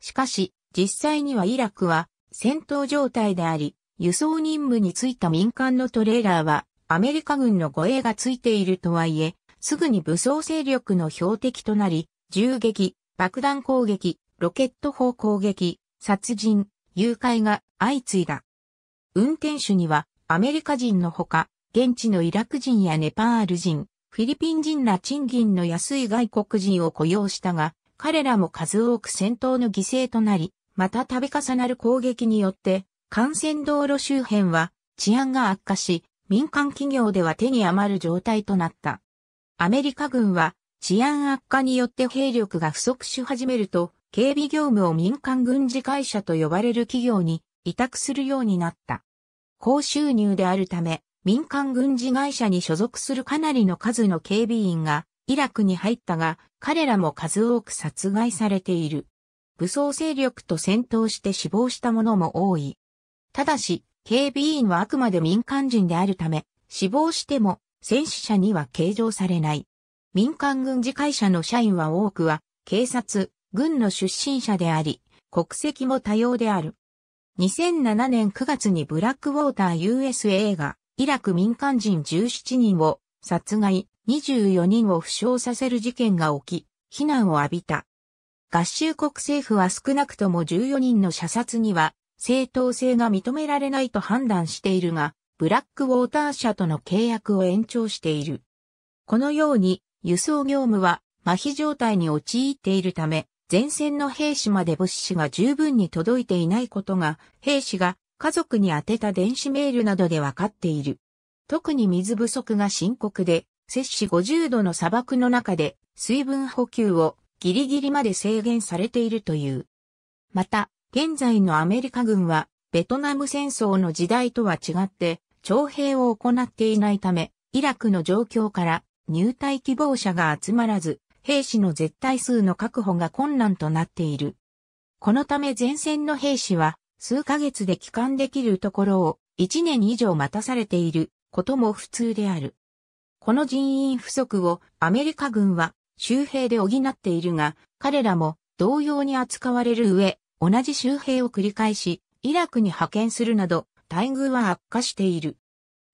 しかし、実際にはイラクは戦闘状態であり、輸送任務についた民間のトレーラーは、アメリカ軍の護衛がついているとはいえ、すぐに武装勢力の標的となり、銃撃、爆弾攻撃、ロケット砲攻撃、殺人、誘拐が相次いだ。運転手にはアメリカ人のほか、現地のイラク人やネパール人、フィリピン人ら賃金の安い外国人を雇用したが、彼らも数多く戦闘の犠牲となり、また度重なる攻撃によって、幹線道路周辺は治安が悪化し、民間企業では手に余る状態となった。アメリカ軍は治安悪化によって兵力が不足し始めると、警備業務を民間軍事会社と呼ばれる企業に委託するようになった。高収入であるため、民間軍事会社に所属するかなりの数の警備員がイラクに入ったが、彼らも数多く殺害されている。武装勢力と戦闘して死亡した者も多い。ただし、警備員はあくまで民間人であるため、死亡しても戦死者には計上されない。民間軍事会社の社員は多くは、警察、軍の出身者であり、国籍も多様である。2007年9月にブラックウォーター USA がイラク民間人17人を殺害、24人を負傷させる事件が起き、非難を浴びた。合衆国政府は少なくとも14人の射殺には正当性が認められないと判断しているが、ブラックウォーター社との契約を延長している。このように輸送業務は麻痺状態に陥っているため、前線の兵士まで物資が十分に届いていないことが、兵士が家族に宛てた電子メールなどでわかっている。特に水不足が深刻で、摂氏50度の砂漠の中で水分補給をギリギリまで制限されているという。また、現在のアメリカ軍は、ベトナム戦争の時代とは違って、徴兵を行っていないため、イラクの状況から入隊希望者が集まらず、兵士の絶対数の確保が困難となっている。このため前線の兵士は数ヶ月で帰還できるところを1年以上待たされていることも普通である。この人員不足をアメリカ軍は周兵で補っているが、彼らも同様に扱われる上、同じ周兵を繰り返し、イラクに派遣するなど、待遇は悪化している。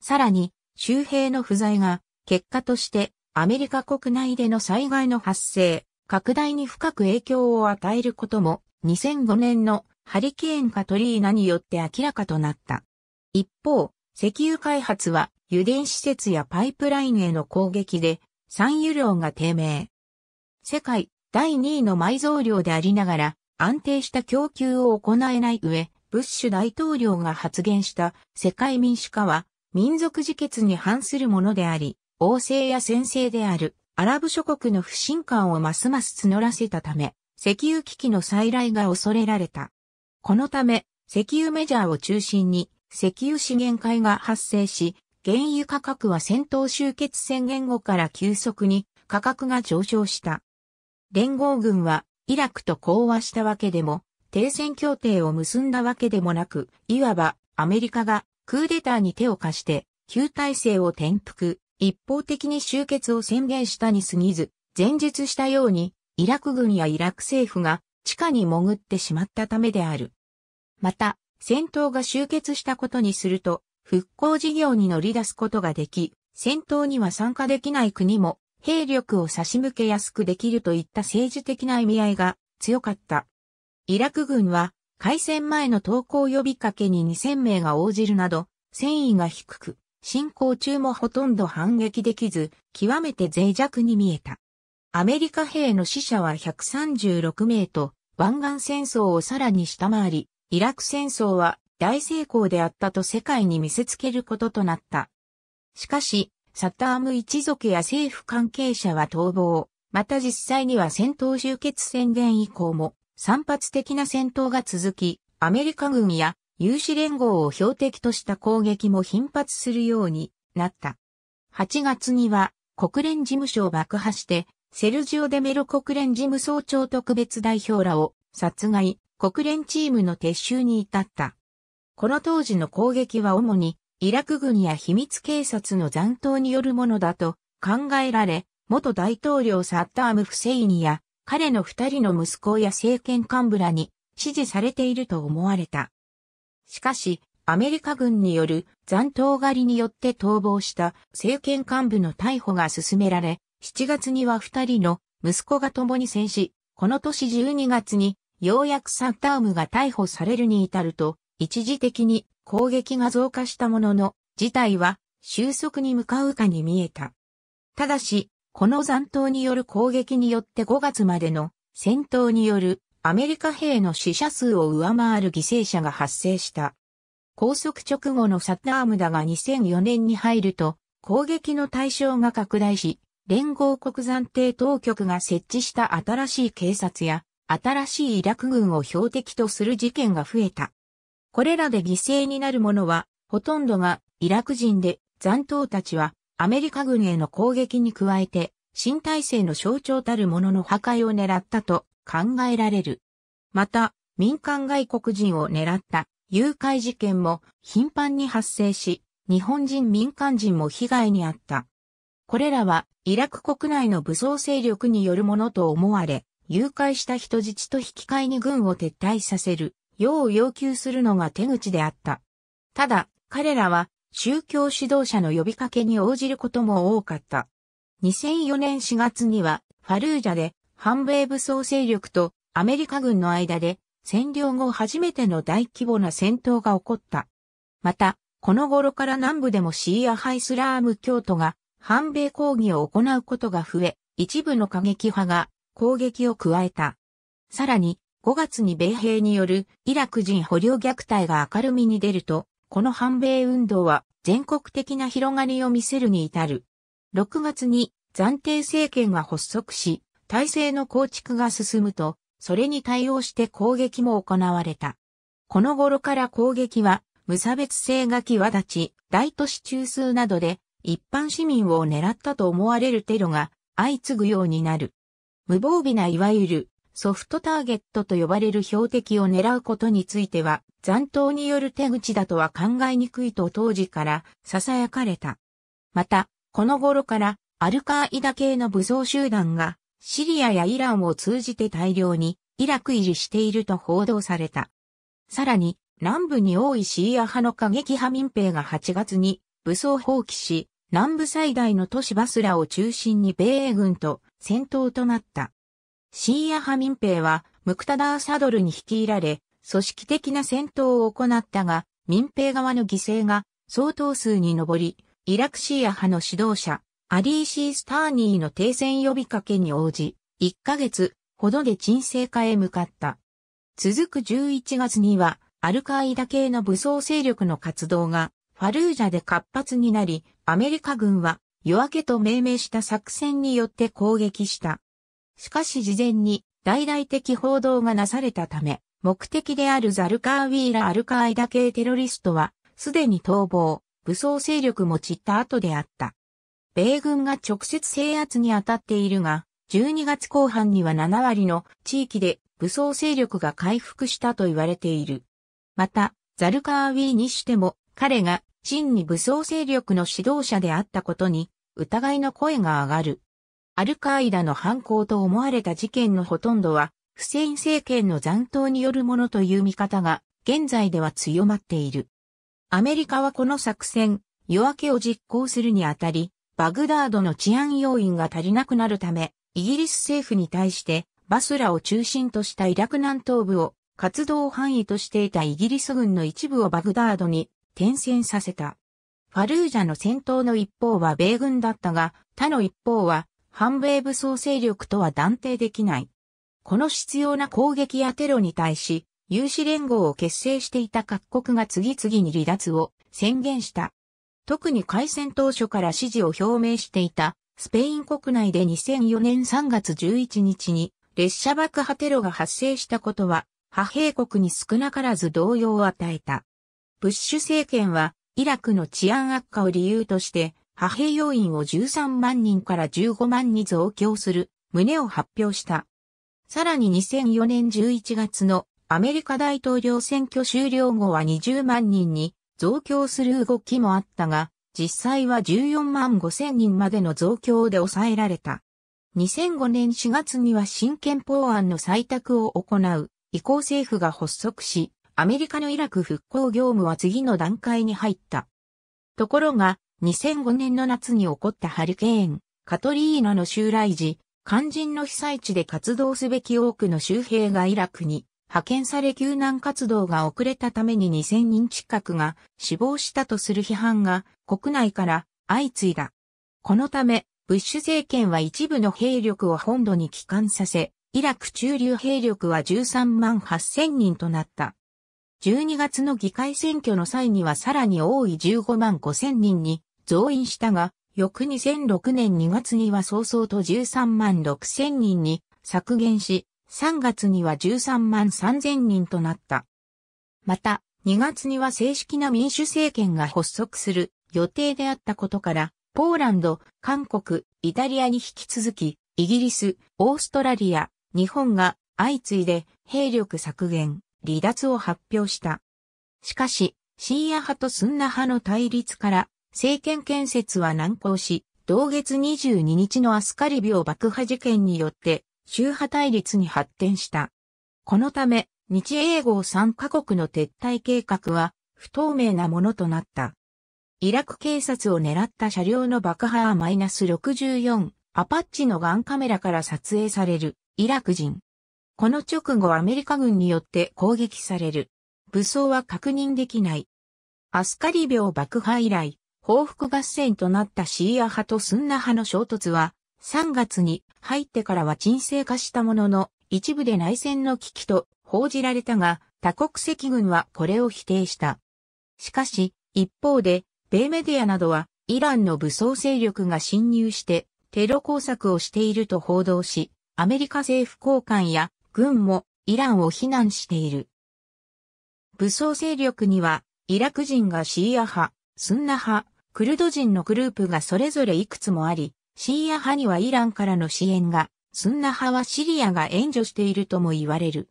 さらに、周兵の不在が、結果として、アメリカ国内での災害の発生、拡大に深く影響を与えることも2005年のハリケーンカトリーナによって明らかとなった。一方、石油開発は油田施設やパイプラインへの攻撃で産油量が低迷。世界第2位の埋蔵量でありながら安定した供給を行えない上、ブッシュ大統領が発言した世界民主化は民族自決に反するものであり、王政や先制であるアラブ諸国の不信感をますます募らせたため、石油危機の再来が恐れられた。このため、石油メジャーを中心に、石油資源会が発生し、原油価格は戦闘終結宣言後から急速に価格が上昇した。連合軍はイラクと講和したわけでも、停戦協定を結んだわけでもなく、いわばアメリカがクーデターに手を貸して、旧体制を転覆、一方的に終結を宣言したに過ぎず、前述したように、イラク軍やイラク政府が地下に潜ってしまったためである。また、戦闘が終結したことにすると、復興事業に乗り出すことができ、戦闘には参加できない国も、兵力を差し向けやすくできるといった政治的な意味合いが強かった。イラク軍は、開戦前の投降呼びかけに2000名が応じるなど、戦意が低く、進行中もほとんど反撃できず、極めて脆弱に見えた。アメリカ兵の死者は136名と、湾岸戦争をさらに下回り、イラク戦争は大成功であったと世界に見せつけることとなった。しかし、サッターム一族や政府関係者は逃亡、また実際には戦闘終結宣言以降も散発的な戦闘が続き、アメリカ軍や有志連合を標的とした攻撃も頻発するようになった。8月には国連事務所を爆破して、セルジオ・デメロ国連事務総長特別代表らを殺害、国連チームの撤収に至った。この当時の攻撃は主にイラク軍や秘密警察の残党によるものだと考えられ、元大統領サッターム・フセイニや彼の二人の息子や政権幹部らに支持されていると思われた。しかし、アメリカ軍による残党狩りによって逃亡した政権幹部の逮捕が進められ、7月には2人の息子が共に戦死、この年12月にようやくサッダウムが逮捕されるに至ると、一時的に攻撃が増加したものの、事態は収束に向かうかに見えた。ただし、この残党による攻撃によって5月までの戦闘によるアメリカ兵の死者数を上回る犠牲者が発生した。拘束直後のサッダームだが2004年に入ると攻撃の対象が拡大し、連合国暫定当局が設置した新しい警察や新しいイラク軍を標的とする事件が増えた。これらで犠牲になる者はほとんどがイラク人で残党たちはアメリカ軍への攻撃に加えて新体制の象徴たるものの破壊を狙ったと考えられる。また、民間外国人を狙った誘拐事件も頻繁に発生し、日本人民間人も被害に遭った。これらはイラク国内の武装勢力によるものと思われ、誘拐した人質と引き換えに軍を撤退させる、よう要求するのが手口であった。ただ、彼らは宗教指導者の呼びかけに応じることも多かった。2004年4月にはファルージャで反米武装勢力とアメリカ軍の間で占領後初めての大規模な戦闘が起こった。また、この頃から南部でもシーア派イスラーム教徒が反米抗議を行うことが増え、一部の過激派が攻撃を加えた。さらに、5月に米兵によるイラク人捕虜虐待が明るみに出ると、この反米運動は全国的な広がりを見せるに至る。6月に暫定政権が発足し、体制の構築が進むと、それに対応して攻撃も行われた。この頃から攻撃は、無差別性が際立ち、大都市中枢などで、一般市民を狙ったと思われるテロが、相次ぐようになる。無防備ないわゆる、ソフトターゲットと呼ばれる標的を狙うことについては、残党による手口だとは考えにくいと当時から囁かれた。また、この頃からアルカーイダ系の武装集団がシリアやイランを通じて大量にイラク入りしていると報道された。さらに、南部に多いシーア派の過激派民兵が8月に武装放棄し、南部最大の都市バスラを中心に米英軍と戦闘となった。シーア派民兵はムクタダーサドルに率いられ、組織的な戦闘を行ったが、民兵側の犠牲が相当数に上り、イラクシーア派の指導者、アリーシー・スターニーの停戦呼びかけに応じ、1ヶ月ほどで沈静化へ向かった。続く11月には、アルカイダ系の武装勢力の活動が、ファルージャで活発になり、アメリカ軍は夜明けと命名した作戦によって攻撃した。しかし事前に大々的報道がなされたため、目的であるザルカーウィーラ・アルカイダ系テロリストは、すでに逃亡、武装勢力も散った後であった。米軍が直接制圧に当たっているが、12月後半には7割の地域で武装勢力が回復したと言われている。また、ザルカーウィーにしても、彼が真に武装勢力の指導者であったことに、疑いの声が上がる。アルカーイダの犯行と思われた事件のほとんどは、フセイン政権の残党によるものという見方が、現在では強まっている。アメリカはこの作戦、夜明けを実行するにあたり、バグダードの治安要員が足りなくなるため、イギリス政府に対してバスラを中心としたイラク南東部を活動範囲としていたイギリス軍の一部をバグダードに転戦させた。ファルージャの戦闘の一方は米軍だったが、他の一方は反米武装勢力とは断定できない。この必要な攻撃やテロに対し、有志連合を結成していた各国が次々に離脱を宣言した。特に開戦当初から支持を表明していた、スペイン国内で2004年3月11日に列車爆破テロが発生したことは、派兵国に少なからず動揺を与えた。ブッシュ政権は、イラクの治安悪化を理由として、派兵要員を13万人から15万に増強する旨を発表した。さらに2004年11月のアメリカ大統領選挙終了後は20万人に増強する動きもあったが、実際は14万5千人までの増強で抑えられた。2005年4月には新憲法案の採択を行う移行政府が発足し、アメリカのイラク復興業務は次の段階に入った。ところが、2005年の夏に起こったハリケーン、カトリーナの襲来時、肝心の被災地で活動すべき多くの州兵がイラクに派遣され救難活動が遅れたために2000人近くが死亡したとする批判が国内から相次いだ。このため、ブッシュ政権は一部の兵力を本土に帰還させ、イラク駐留兵力は13万8000人となった。12月の議会選挙の際にはさらに多い15万5000人に増員したが、翌2006年2月には早々と13万6000人に削減し、3月には13万3000人となった。また、2月には正式な民主政権が発足する予定であったことから、ポーランド、韓国、イタリアに引き続き、イギリス、オーストラリア、日本が相次いで兵力削減、離脱を発表した。しかし、シーア派とスンナ派の対立から政権建設は難航し、同月22日のアスカリビオ爆破事件によって中派対立に発展した。このため、日英豪3カ国の撤退計画は不透明なものとなった。イラク警察を狙った車両の爆破はマイナス64アパッチのガンカメラから撮影されるイラク人。この直後アメリカ軍によって攻撃される。武装は確認できない。アスカリ病爆破以来、報復合戦となったシーア派とスンナ派の衝突は3月に入ってからは沈静化したものの、一部で内戦の危機と報じられたが、多国籍軍はこれを否定した。しかし、一方で、米メディアなどは、イランの武装勢力が侵入して、テロ工作をしていると報道し、アメリカ政府高官や軍もイランを非難している。武装勢力には、イラク人がシーア派、スンナ派、クルド人のグループがそれぞれいくつもあり、シーア派にはイランからの支援が、スンナ派はシリアが援助しているとも言われる。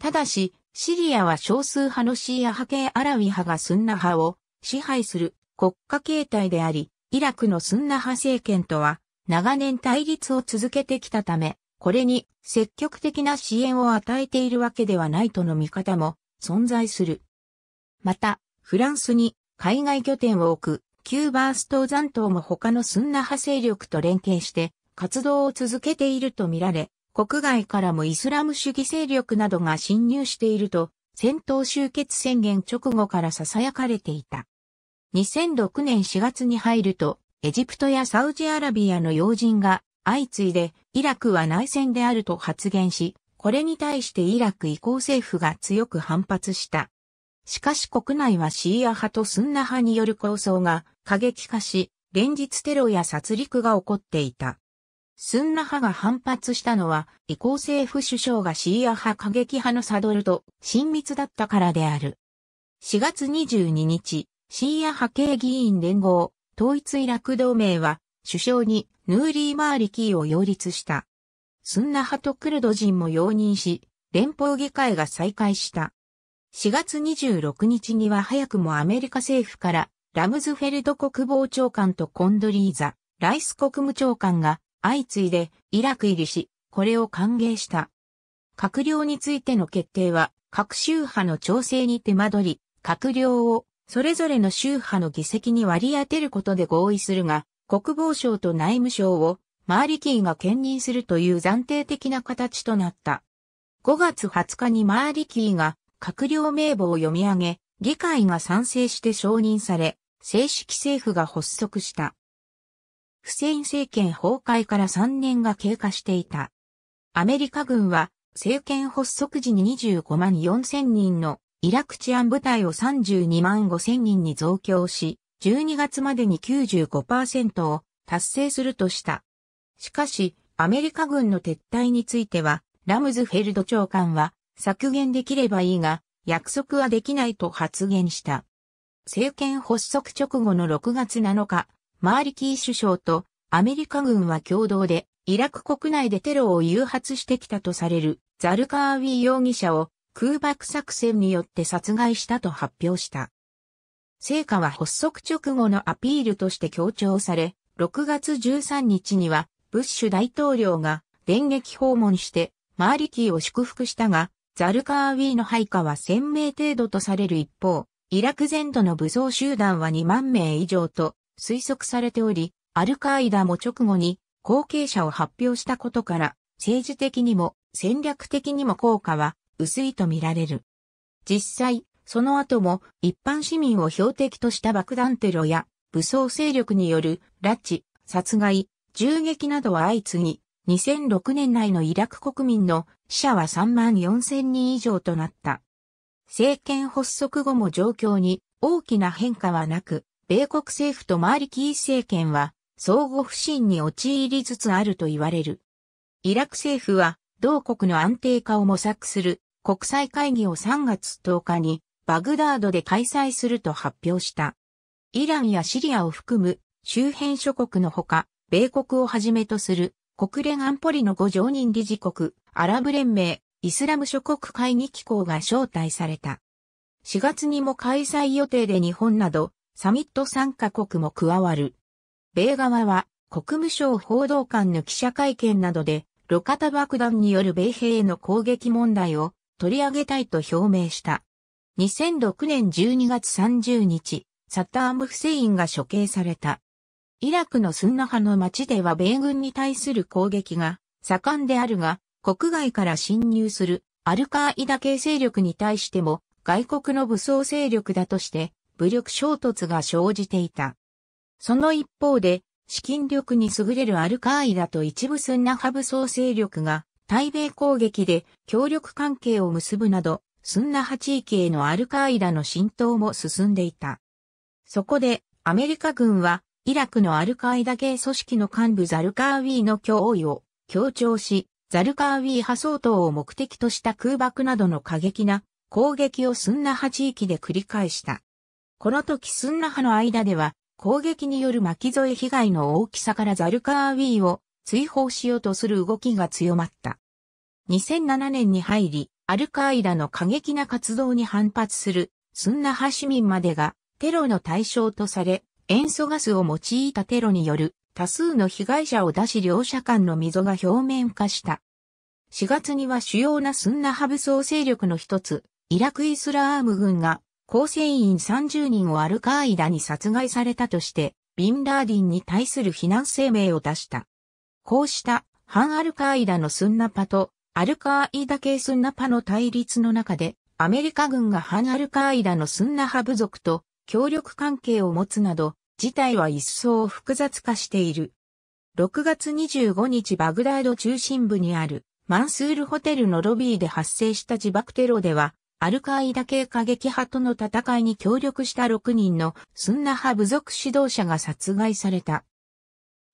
ただし、シリアは少数派のシーア派系アラウィ派がスンナ派を支配する国家形態であり、イラクのスンナ派政権とは長年対立を続けてきたため、これに積極的な支援を与えているわけではないとの見方も存在する。また、フランスに海外拠点を置く旧バースト残党も他のスンナ派勢力と連携して活動を続けているとみられ、国外からもイスラム主義勢力などが侵入していると、戦闘終結宣言直後から囁かれていた。2006年4月に入ると、エジプトやサウジアラビアの要人が相次いで、イラクは内戦であると発言し、これに対してイラク移行政府が強く反発した。しかし国内はシーア派とスンナ派による抗争が過激化し、連日テロや殺戮が起こっていた。スンナ派が反発したのは、移行政府首相がシーア派過激派のサドルと親密だったからである。4月22日、シーア派系議員連合、統一イラク同盟は、首相にヌーリー・マーリキーを擁立した。スンナ派とクルド人も容認し、連邦議会が再開した。4月26日には早くもアメリカ政府からラムズフェルド国防長官とコンドリーザ、ライス国務長官が相次いでイラク入りし、これを歓迎した。閣僚についての決定は各宗派の調整に手間取り、閣僚をそれぞれの宗派の議席に割り当てることで合意するが、国防省と内務省をマーリキーが兼任するという暫定的な形となった。5月20日にマーリキーが閣僚名簿を読み上げ、議会が賛成して承認され、正式政府が発足した。フセイン政権崩壊から3年が経過していた。アメリカ軍は政権発足時に25万4千人のイラク治安部隊を32万5千人に増強し、12月までに95%を達成するとした。しかし、アメリカ軍の撤退については、ラムズフェルド長官は、削減できればいいが、約束はできないと発言した。政権発足直後の6月7日、マーリキー首相とアメリカ軍は共同でイラク国内でテロを誘発してきたとされるザルカーウィ容疑者を空爆作戦によって殺害したと発表した。成果は発足直後のアピールとして強調され、6月13日にはブッシュ大統領が電撃訪問してマーリキーを祝福したが、ザルカーウィーの配下は1000名程度とされる一方、イラク全土の武装集団は2万名以上と推測されており、アルカーイダも直後に後継者を発表したことから、政治的にも戦略的にも効果は薄いと見られる。実際、その後も一般市民を標的とした爆弾テロや武装勢力による拉致、殺害、銃撃などは相次ぎ、2006年内のイラク国民の死者は3万4000人以上となった。政権発足後も状況に大きな変化はなく、米国政府とマーリキー政権は相互不信に陥りつつあると言われる。イラク政府は同国の安定化を模索する国際会議を3月10日にバグダードで開催すると発表した。イランやシリアを含む周辺諸国のほか、米国をはじめとする国連安保理の5常任理事国、アラブ連盟、イスラム諸国会議機構が招待された。4月にも開催予定で日本など、サミット参加国も加わる。米側は、国務省報道官の記者会見などで、路肩爆弾による米兵への攻撃問題を取り上げたいと表明した。2006年12月30日、サッターム・フセインが処刑された。イラクのスンナ派の町では米軍に対する攻撃が盛んであるが、国外から侵入するアルカーイダ系勢力に対しても外国の武装勢力だとして武力衝突が生じていた。その一方で、資金力に優れるアルカーイダと一部スンナ派武装勢力が対米攻撃で協力関係を結ぶなど、スンナ派地域へのアルカーイダの浸透も進んでいた。そこで、アメリカ軍はイラクのアルカイダ系組織の幹部ザルカーウィーの脅威を強調し、ザルカーウィー派相当を目的とした空爆などの過激な攻撃をスンナ派地域で繰り返した。この時スンナ派の間では攻撃による巻き添え被害の大きさからザルカーウィーを追放しようとする動きが強まった。2007年に入り、アルカイダの過激な活動に反発するスンナ派市民までがテロの対象とされ、塩素ガスを用いたテロによる多数の被害者を出し両者間の溝が表面化した。4月には主要なスンナ派武装勢力の一つ、イラクイスラーム軍が構成員30人をアルカーイダに殺害されたとして、ビンラーディンに対する非難声明を出した。こうした反アルカーイダのスンナパとアルカーイダ系スンナパの対立の中で、アメリカ軍が反アルカーイダのスンナ派部族と協力関係を持つなど、事態は一層複雑化している。6月25日バグダード中心部にあるマンスールホテルのロビーで発生した自爆テロでは、アルカイダ系過激派との戦いに協力した6人のスンナ派部族指導者が殺害された。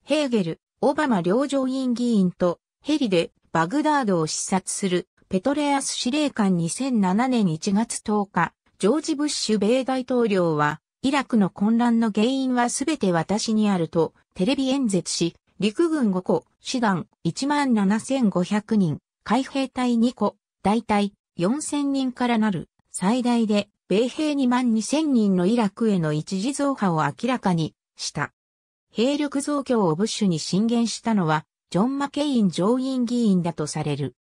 ヘーゲル、オバマ両上院議員とヘリでバグダードを視察するペトレアス司令官2007年1月10日、ジョージ・ブッシュ米大統領はイラクの混乱の原因はすべて私にあると、テレビ演説し、陸軍5個、師団17,500人、海兵隊2個、大体4,000人からなる、最大で米兵2万2,000人のイラクへの一時増派を明らかにした。兵力増強をブッシュに進言したのは、ジョン・マケイン上院議員だとされる。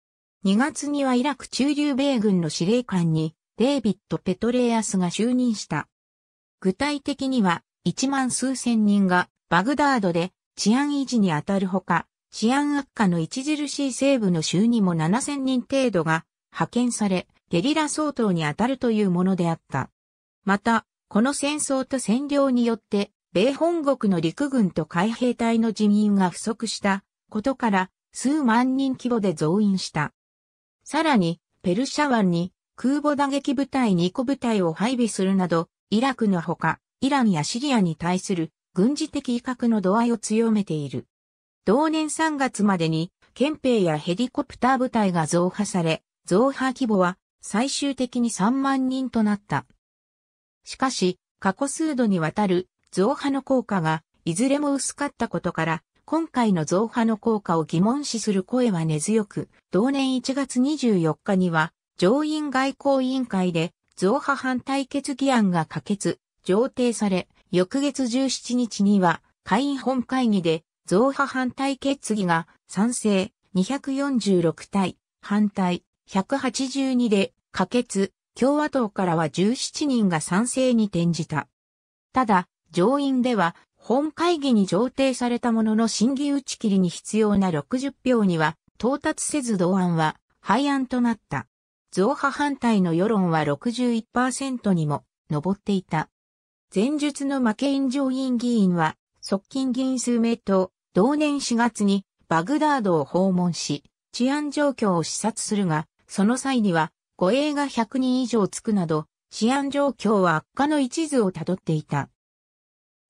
2月にはイラク駐留米軍の司令官に、デイビッド・ペトレアスが就任した。具体的には、一万数千人がバグダードで治安維持に当たるほか、治安悪化の著しい西部の州にも7000人程度が派遣され、ゲリラ相当に当たるというものであった。また、この戦争と占領によって、米本国の陸軍と海兵隊の人員が不足したことから、数万人規模で増員した。さらに、ペルシャ湾に空母打撃部隊2個部隊を配備するなど、イラクのほか、イランやシリアに対する軍事的威嚇の度合いを強めている。同年3月までに、憲兵やヘリコプター部隊が増派され、増派規模は最終的に3万人となった。しかし、過去数度にわたる増派の効果がいずれも薄かったことから、今回の増派の効果を疑問視する声は根強く、同年1月24日には、上院外交委員会で増派反対決議案が可決、上呈され、翌月17日には、会員本会議で、増派反対決議が、賛成、246対、反対、182で、可決、共和党からは17人が賛成に転じた。ただ、上院では、本会議に上呈されたものの審議打ち切りに必要な60票には到達せず同案は廃案となった。増派反対の世論は61%にも上っていた。前述の負けン上院議員は、側近議員数名と、同年4月にバグダードを訪問し、治安状況を視察するが、その際には、護衛が100人以上つくなど、治安状況は悪化の一途をたどっていた。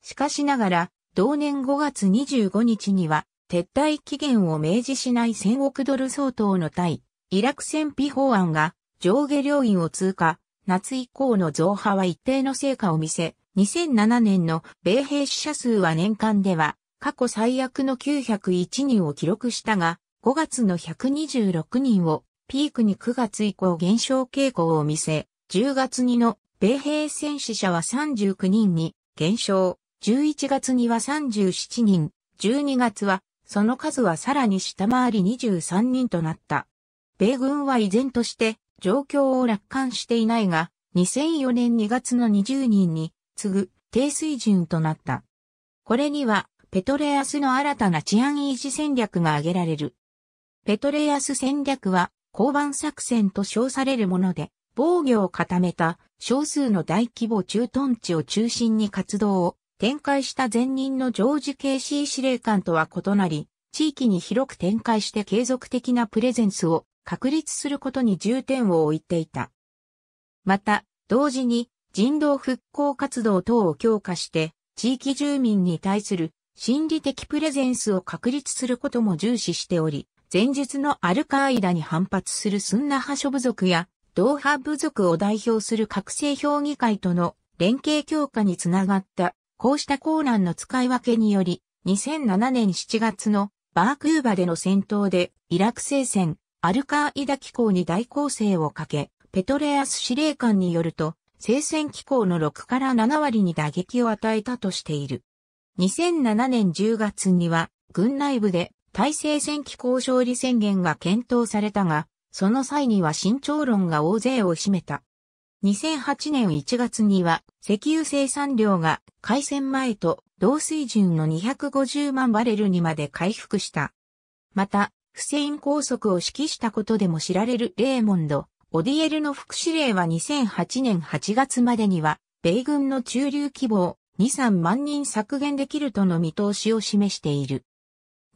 しかしながら、同年5月25日には、撤退期限を明示しない1000億ドル相当の対イラク戦費法案が上下両院を通過、夏以降の増派は一定の成果を見せ、2007年の米兵死者数は年間では過去最悪の901人を記録したが、5月の126人をピークに9月以降減少傾向を見せ、10月にの米兵戦死者は39人に減少、11月には37人、12月はその数はさらに下回り23人となった。米軍は依然として状況を楽観していないが、2004年2月の20人に次ぐ低水準となった。これには、ペトレアスの新たな治安維持戦略が挙げられる。ペトレアス戦略は、交番作戦と称されるもので、防御を固めた少数の大規模駐屯地を中心に活動を展開した前任のジョージ・ケイシー司令官とは異なり、地域に広く展開して継続的なプレゼンスを確立することに重点を置いていた。また、同時に人道復興活動等を強化して、地域住民に対する心理的プレゼンスを確立することも重視しており、前述のアルカーイダに反発するスンナ派諸部族や、ドーハ部族を代表する覚醒評議会との連携強化につながった、こうしたコーランの使い分けにより、2007年7月のバークーバでの戦闘でイラク聖戦アルカーイダ機構に大攻勢をかけ、ペトレアス司令官によると、聖戦機構の6から7割に打撃を与えたとしている。2007年10月には、軍内部で大聖戦機構勝利宣言が検討されたが、その際には慎重論が大勢を占めた。2008年1月には石油生産量が開戦前と同水準の250万バレルにまで回復した。また、フセイン拘束を指揮したことでも知られるレーモンド・オディエルの副司令は2008年8月までには、米軍の駐留規模を2、3万人削減できるとの見通しを示している。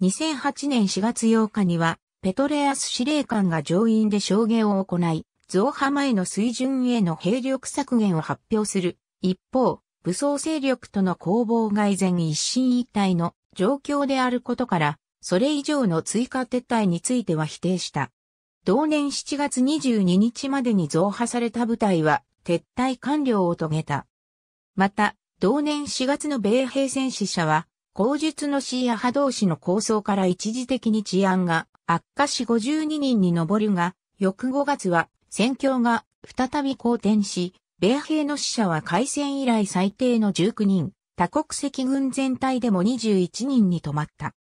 2008年4月8日には、ペトレアス司令官が上院で証言を行い、増派への水準への兵力削減を発表する。一方、武装勢力との攻防が依然一進一退の状況であることから、それ以上の追加撤退については否定した。同年7月22日までに増派された部隊は撤退完了を遂げた。また、同年4月の米兵戦死者は、後述のシーア派同士の構想から一時的に治安が悪化し52人に上るが、翌5月は戦況が再び好転し、米兵の死者は開戦以来最低の19人、多国籍軍全体でも21人に止まった。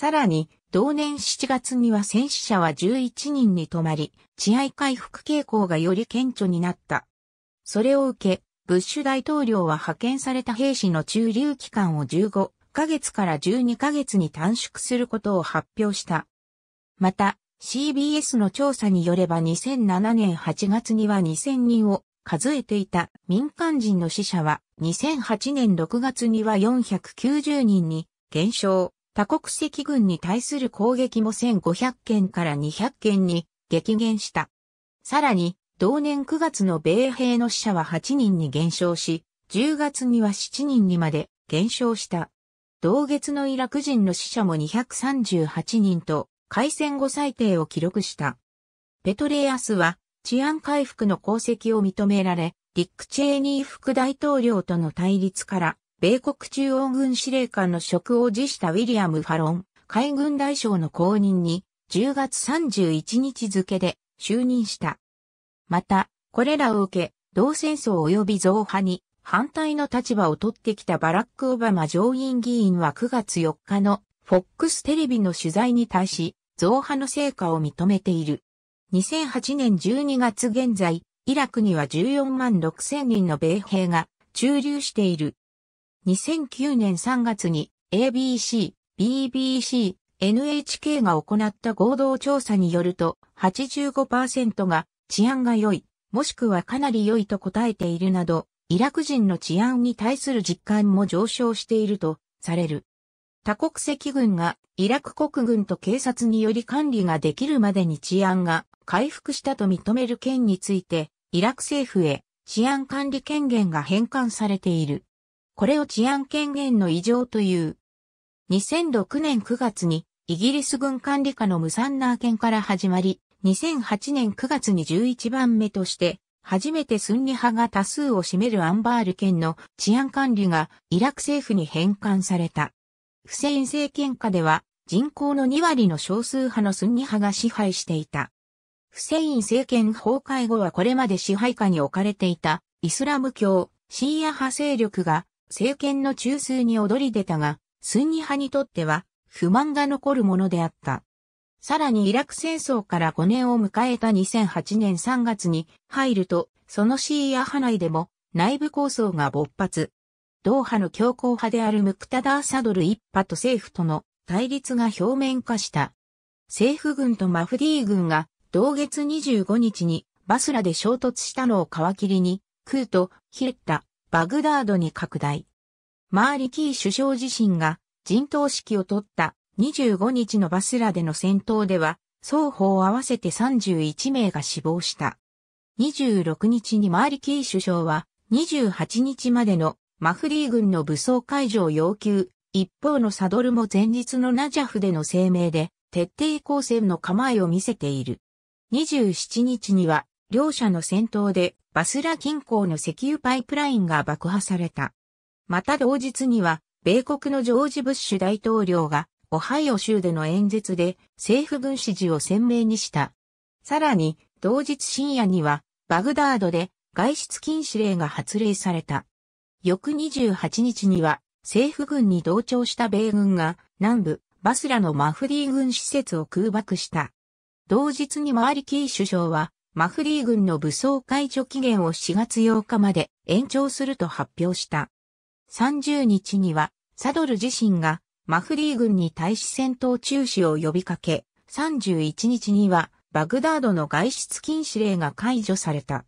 さらに、同年7月には戦死者は11人に止まり、治安回復傾向がより顕著になった。それを受け、ブッシュ大統領は派遣された兵士の駐留期間を15ヶ月から12ヶ月に短縮することを発表した。また、CBS の調査によれば2007年8月には2000人を数えていた民間人の死者は2008年6月には490人に減少。多国籍軍に対する攻撃も1500件から200件に激減した。さらに、同年9月の米兵の死者は8人に減少し、10月には7人にまで減少した。同月のイラク人の死者も238人と、開戦後最低を記録した。ペトレアスは治安回復の功績を認められ、ディック・チェーニー副大統領との対立から米国中央軍司令官の職を辞したウィリアム・ファロン、海軍大将の後任に、10月31日付で就任した。また、これらを受け、同戦争及び増派に反対の立場を取ってきたバラック・オバマ上院議員は9月4日の FOX テレビの取材に対し、増派の成果を認めている。2008年12月現在、イラクには14万6千人の米兵が駐留している。2009年3月に ABC、BBC、NHK が行った合同調査によると85%が治安が良い、もしくはかなり良いと答えているなど、イラク人の治安に対する実感も上昇しているとされる。多国籍軍がイラク国軍と警察により管理ができるまでに治安が回復したと認める件について、イラク政府へ治安管理権限が返還されている。これを治安権限の異常という。2006年9月にイギリス軍管理下のムサンナー県から始まり、2008年9月に11番目として、初めてスンニ派が多数を占めるアンバール県の治安管理がイラク政府に返還された。フセイン政権下では人口の2割の少数派のスンニ派が支配していた。フセイン政権崩壊後はこれまで支配下に置かれていたイスラム教シーア派勢力が政権の中枢に躍り出たが、スンニ派にとっては不満が残るものであった。さらにイラク戦争から5年を迎えた2008年3月に入ると、そのシーア派内でも内部抗争が勃発。ドーハの強硬派であるムクタダー・サドル一派と政府との対立が表面化した。政府軍とマフディー軍が同月25日にバスラで衝突したのを皮切りに、クート、ヒレッタ、バグダードに拡大。マーリキー首相自身が陣頭指揮を取った25日のバスラでの戦闘では、双方合わせて31名が死亡した。26日にマーリキー首相は、28日までのマフリー軍の武装解除を要求。一方のサドルも前日のナジャフでの声明で、徹底抗戦の構えを見せている。27日には、両者の戦闘でバスラ近郊の石油パイプラインが爆破された。また同日には、米国のジョージ・ブッシュ大統領が、オハイオ州での演説で政府軍支持を鮮明にした。さらに、同日深夜には、バグダードで外出禁止令が発令された。翌28日には、政府軍に同調した米軍が、南部、バスラのマフディ軍施設を空爆した。同日にマーリキー首相は、マフリー軍の武装解除期限を4月8日まで延長すると発表した。30日には、サドル自身がマフリー軍に対し戦闘中止を呼びかけ、31日にはバグダードの外出禁止令が解除された。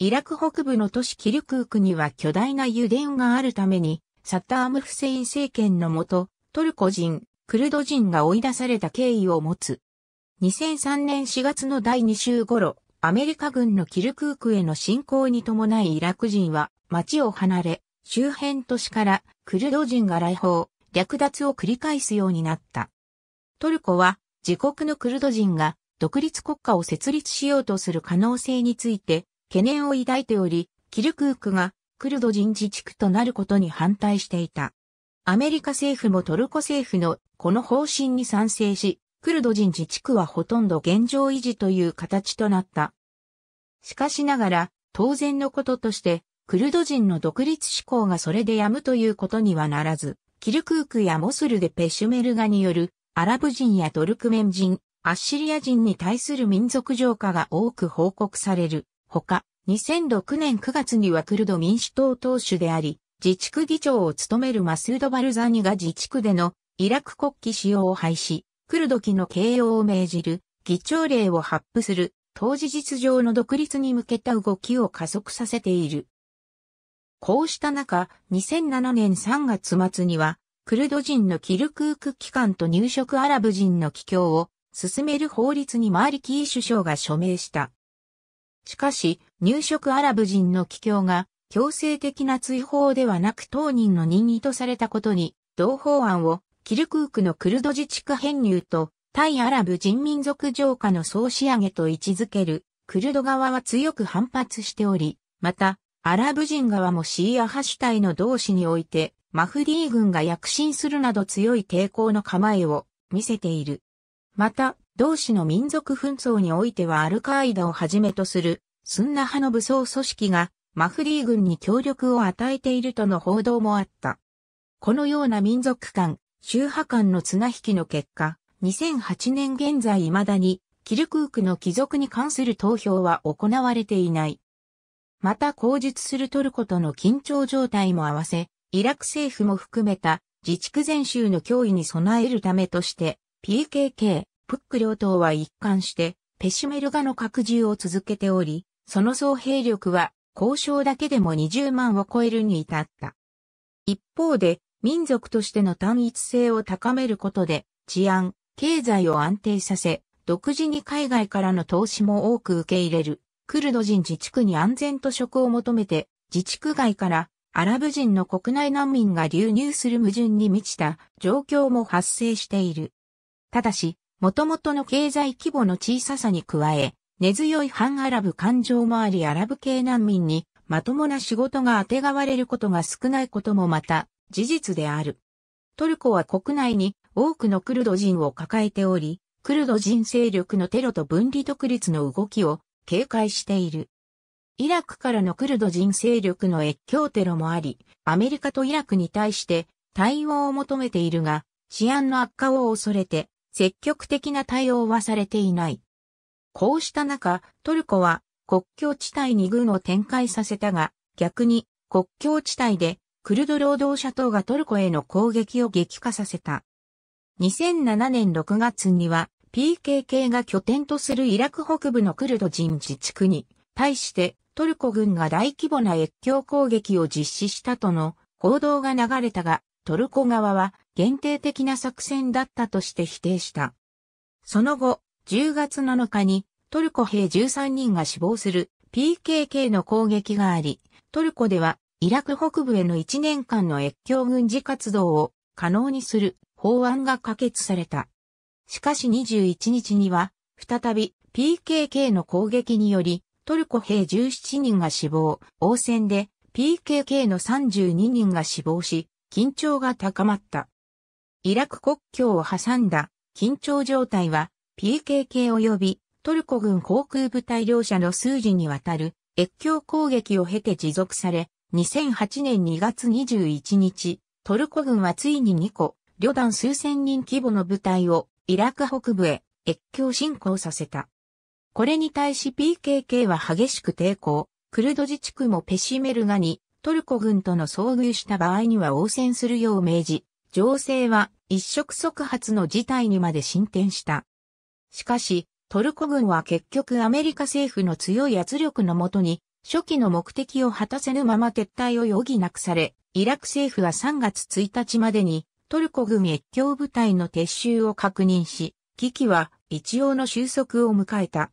イラク北部の都市キルクークには巨大な油田があるために、サッターム・フセイン政権のもと、トルコ人、クルド人が追い出された経緯を持つ。2003年4月の第2週頃、アメリカ軍のキルクークへの侵攻に伴いイラク人は街を離れ、周辺都市からクルド人が来訪、略奪を繰り返すようになった。トルコは自国のクルド人が独立国家を設立しようとする可能性について懸念を抱いており、キルクークがクルド人自治区となることに反対していた。アメリカ政府もトルコ政府のこの方針に賛成し、クルド人自治区はほとんど現状維持という形となった。しかしながら、当然のこととして、クルド人の独立志向がそれでやむということにはならず、キルクークやモスルでペシュメルガによるアラブ人やトルクメン人、アッシリア人に対する民族浄化が多く報告される。ほか、2006年9月にはクルド民主党党首であり、自治区議長を務めるマスード・バルザニが自治区でのイラク国旗使用を廃止。クルド機の形容を命じる、議長令を発布する、当事実上の独立に向けた動きを加速させている。こうした中、2007年3月末には、クルド人のキルクーク機関と入植アラブ人の帰郷を進める法律にマーリキー首相が署名した。しかし、入植アラブ人の帰郷が強制的な追放ではなく当人の任意とされたことに、同法案をキルクークのクルド自治区編入と、対アラブ人民族浄化の総仕上げと位置づける、クルド側は強く反発しており、また、アラブ人側もシーア派主体の同士において、マフディー軍が躍進するなど強い抵抗の構えを見せている。また、同志の民族紛争においてはアルカイダをはじめとする、スンナ派の武装組織が、マフディー軍に協力を与えているとの報道もあった。このような民族間、宗派間の綱引きの結果、2008年現在未だに、キルクークの帰属に関する投票は行われていない。また口述するトルコとの緊張状態も合わせ、イラク政府も含めた自治区全州の脅威に備えるためとして、PKK、プック両党は一貫して、ペシュメルガの拡充を続けており、その総兵力は交渉だけでも20万を超えるに至った。一方で、民族としての単一性を高めることで、治安、経済を安定させ、独自に海外からの投資も多く受け入れる、クルド人自治区に安全と職を求めて、自治区外からアラブ人の国内難民が流入する矛盾に満ちた状況も発生している。ただし、元々の経済規模の小ささに加え、根強い反アラブ感情もありアラブ系難民にまともな仕事が当てがわれることが少ないこともまた、事実である。トルコは国内に多くのクルド人を抱えており、クルド人勢力のテロと分離独立の動きを警戒している。イラクからのクルド人勢力の越境テロもあり、アメリカとイラクに対して対応を求めているが、治安の悪化を恐れて、積極的な対応はされていない。こうした中、トルコは国境地帯に軍を展開させたが、逆に国境地帯でクルド労働者党がトルコへの攻撃を激化させた。2007年6月には PKK が拠点とするイラク北部のクルド人自治区に対してトルコ軍が大規模な越境攻撃を実施したとの報道が流れたが、トルコ側は限定的な作戦だったとして否定した。その後、10月7日にトルコ兵13人が死亡する PKK の攻撃があり、トルコではイラク北部への1年間の越境軍事活動を可能にする法案が可決された。しかし21日には、再び PKK の攻撃により、トルコ兵17人が死亡、応戦で PKK の32人が死亡し、緊張が高まった。イラク国境を挟んだ緊張状態は、PKK 及びトルコ軍航空部隊両者の数字にわたる越境攻撃を経て持続され、2008年2月21日、トルコ軍はついに2個、旅団数千人規模の部隊をイラク北部へ越境侵攻させた。これに対し PKK は激しく抵抗、クルド自治区もペシメルガにトルコ軍との遭遇した場合には応戦するよう命じ、情勢は一触即発の事態にまで進展した。しかし、トルコ軍は結局アメリカ政府の強い圧力のもとに初期の目的を果たせぬまま撤退を余儀なくされ、イラク政府は3月1日までにトルコ軍越境部隊の撤収を確認し、危機は一応の収束を迎えた。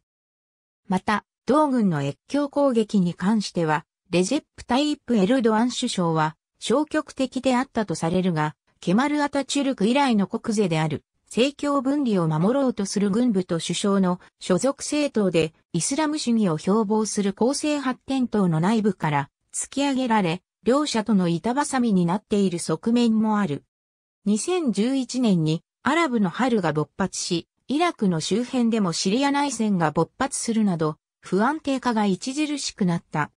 また、同軍の越境攻撃に関しては、レジェップ・タイップ・エルドアン首相は消極的であったとされるが、ケマル・アタチュルク以来の国是である政教分離を守ろうとする軍部と首相の所属政党でイスラム主義を標榜する公正発展党の内部から突き上げられ、両者との板挟みになっている側面もある。2011年にアラブの春が勃発し、イラクの周辺でもシリア内戦が勃発するなど、不安定化が著しくなった。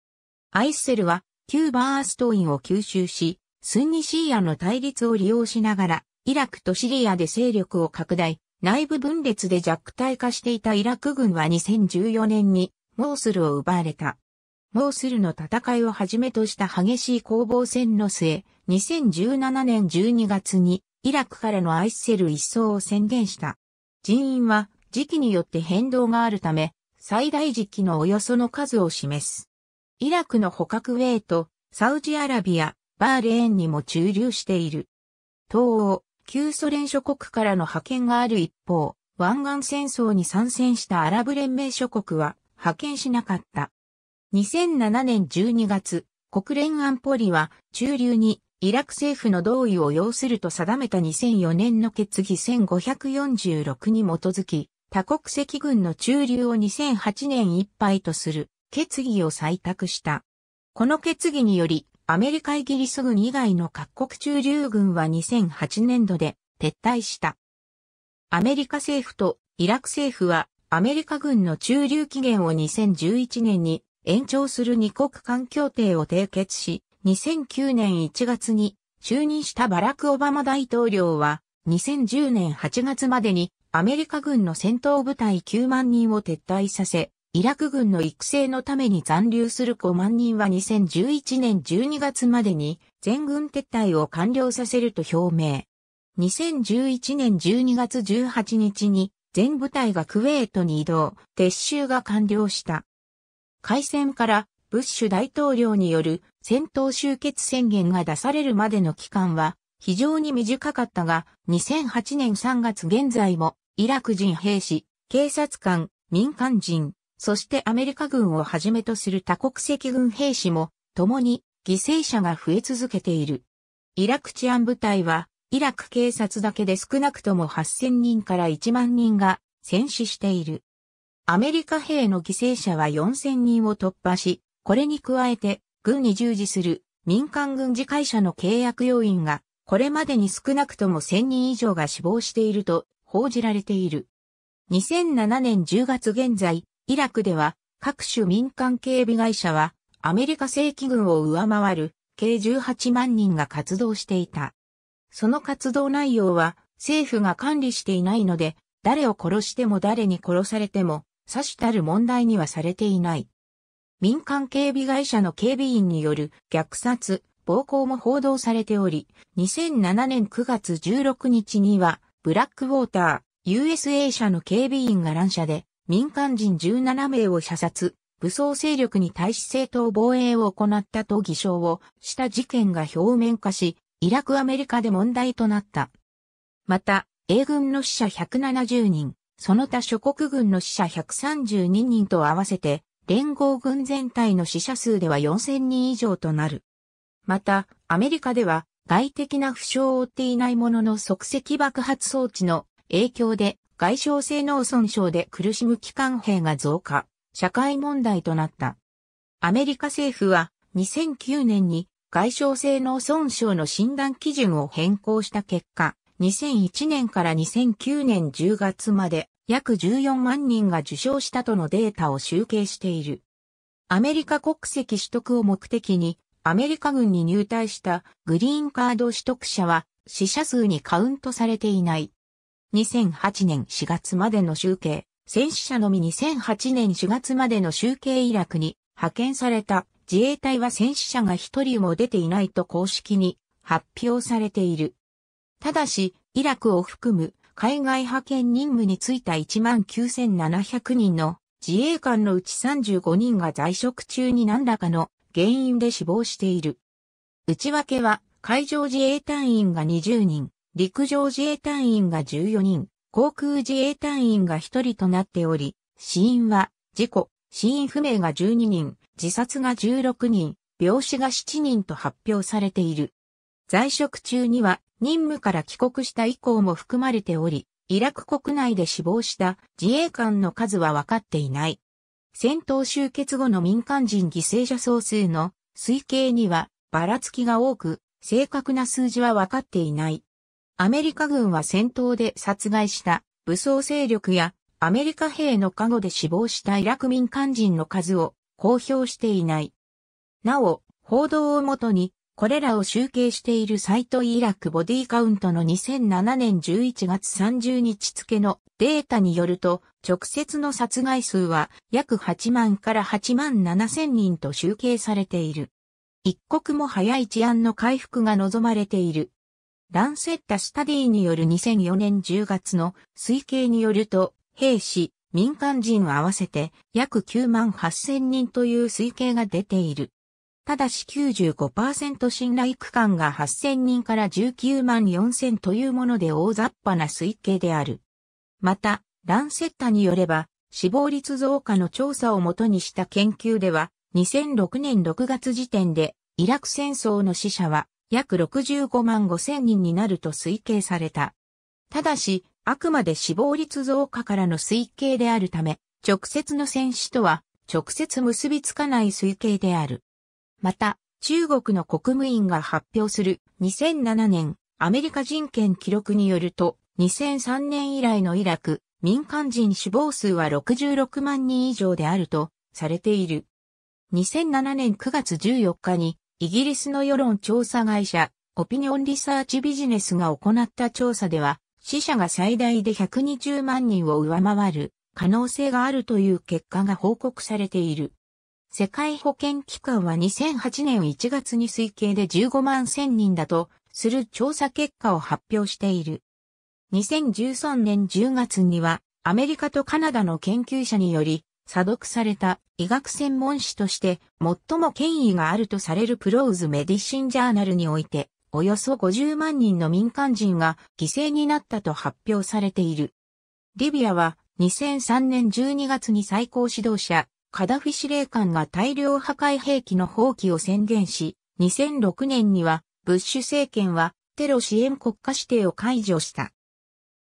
アイッセルは旧バーストインを吸収し、スンニシーアの対立を利用しながら、イラクとシリアで勢力を拡大、内部分裂で弱体化していたイラク軍は2014年にモースルを奪われた。モースルの戦いをはじめとした激しい攻防戦の末、2017年12月にイラクからのアイセル一掃を宣言した。人員は時期によって変動があるため、最大時期のおよその数を示す。イラクの捕獲ウェイとサウジアラビア、バーレーンにも駐留している。東欧、旧ソ連諸国からの派遣がある一方、湾岸戦争に参戦したアラブ連盟諸国は派遣しなかった。2007年12月、国連安保理は中流にイラク政府の同意を要すると定めた2004年の決議1546に基づき、多国籍軍の駐留を2008年いっぱいとする決議を採択した。この決議により、アメリカイギリス軍以外の各国駐留軍は2008年度で撤退した。アメリカ政府とイラク政府はアメリカ軍の駐留期限を2011年に延長する二国間協定を締結し、2009年1月に就任したバラク・オバマ大統領は2010年8月までにアメリカ軍の戦闘部隊9万人を撤退させ、イラク軍の育成のために残留する5万人は2011年12月までに全軍撤退を完了させると表明。2011年12月18日に全部隊がクウェートに移動、撤収が完了した。開戦からブッシュ大統領による戦闘終結宣言が出されるまでの期間は非常に短かったが、2008年3月現在もイラク人兵士、警察官、民間人、そしてアメリカ軍をはじめとする多国籍軍兵士も、共に犠牲者が増え続けている。イラク治安部隊は、イラク警察だけで少なくとも8000人から1万人が戦死している。アメリカ兵の犠牲者は4000人を突破し、これに加えて、軍に従事する民間軍事会社の契約要員が、これまでに少なくとも1000人以上が死亡していると報じられている。2007年10月現在、イラクでは各種民間警備会社はアメリカ正規軍を上回る計18万人が活動していた。その活動内容は政府が管理していないので誰を殺しても誰に殺されてもさしたる問題にはされていない。民間警備会社の警備員による虐殺、暴行も報道されており、2007年9月16日には、ブラックウォーター、USA 社の警備員が乱射で、民間人17名を射殺、武装勢力に対し正当防衛を行ったと偽証をした事件が表面化し、イラクアメリカで問題となった。また、英軍の死者170人、その他諸国軍の死者132人と合わせて、連合軍全体の死者数では4000人以上となる。また、アメリカでは外的な負傷を負っていないものの即席爆発装置の影響で外傷性脳損傷で苦しむ機関兵が増加、社会問題となった。アメリカ政府は2009年に外傷性脳損傷の診断基準を変更した結果、2001年から2009年10月まで約14万人が受賞したとのデータを集計している。アメリカ国籍取得を目的にアメリカ軍に入隊したグリーンカード取得者は死者数にカウントされていない。2008年4月までの集計、戦死者のみ2008年4月までの集計イラクに派遣された自衛隊は戦死者が一人も出ていないと公式に発表されている。ただし、イラクを含む海外派遣任務に就いた19,700人の自衛官のうち35人が在職中に何らかの原因で死亡している。内訳は海上自衛隊員が20人、陸上自衛隊員が14人、航空自衛隊員が1人となっており、死因は、事故、死因不明が12人、自殺が16人、病死が7人と発表されている。在職中には、任務から帰国した以降も含まれており、イラク国内で死亡した自衛官の数は分かっていない。戦闘終結後の民間人犠牲者総数の推計にはばらつきが多く、正確な数字は分かっていない。アメリカ軍は戦闘で殺害した武装勢力やアメリカ兵の加護で死亡したイラク民間人の数を公表していない。なお、報道をもとに、これらを集計しているサイトイラクボディカウントの2007年11月30日付のデータによると、直接の殺害数は約8万から8万7千人と集計されている。一刻も早い治安の回復が望まれている。ランセッタ・スタディによる2004年10月の推計によると、兵士、民間人合わせて約9万8000人という推計が出ている。ただし95%信頼区間が8000人から19万4000というもので大雑把な推計である。また、ランセッタによれば、死亡率増加の調査をもとにした研究では、2006年6月時点で、イラク戦争の死者は約65万5千人になると推計された。ただし、あくまで死亡率増加からの推計であるため、直接の戦死とは直接結びつかない推計である。また、中国の国務院が発表する2007年アメリカ人権記録によると、2003年以来のイラク、民間人死亡数は66万人以上であるとされている。2007年9月14日にイギリスの世論調査会社、オピニオンリサーチビジネスが行った調査では、死者が最大で120万人を上回る可能性があるという結果が報告されている。世界保健機関は2008年1月に推計で15万1000人だとする調査結果を発表している。2013年10月にはアメリカとカナダの研究者により査読された医学専門誌として最も権威があるとされるプローズ・メディシン・ジャーナルにおいて、およそ50万人の民間人が犠牲になったと発表されている。リビアは2003年12月に最高指導者、カダフィ司令官が大量破壊兵器の放棄を宣言し、2006年にはブッシュ政権はテロ支援国家指定を解除した。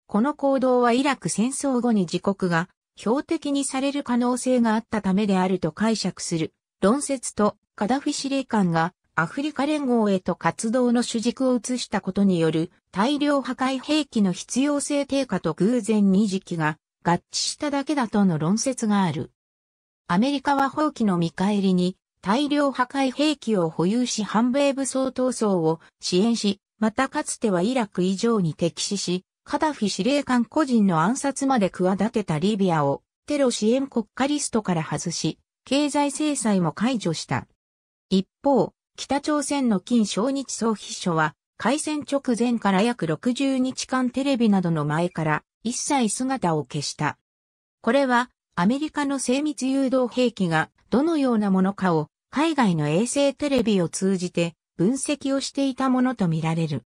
この行動はイラク戦争後に自国が標的にされる可能性があったためであると解釈する論説とカダフィ司令官がアフリカ連合へと活動の主軸を移したことによる大量破壊兵器の必要性低下と偶然に時期が合致しただけだとの論説がある。アメリカは放棄の見返りに大量破壊兵器を保有し反米武装闘争を支援し、またかつてはイラク以上に敵視し、カダフィ司令官個人の暗殺まで企てたリビアをテロ支援国家リストから外し、経済制裁も解除した。一方、北朝鮮の金正日総秘書は、開戦直前から約60日間テレビなどの前から一切姿を消した。これはアメリカの精密誘導兵器がどのようなものかを海外の衛星テレビを通じて分析をしていたものとみられる。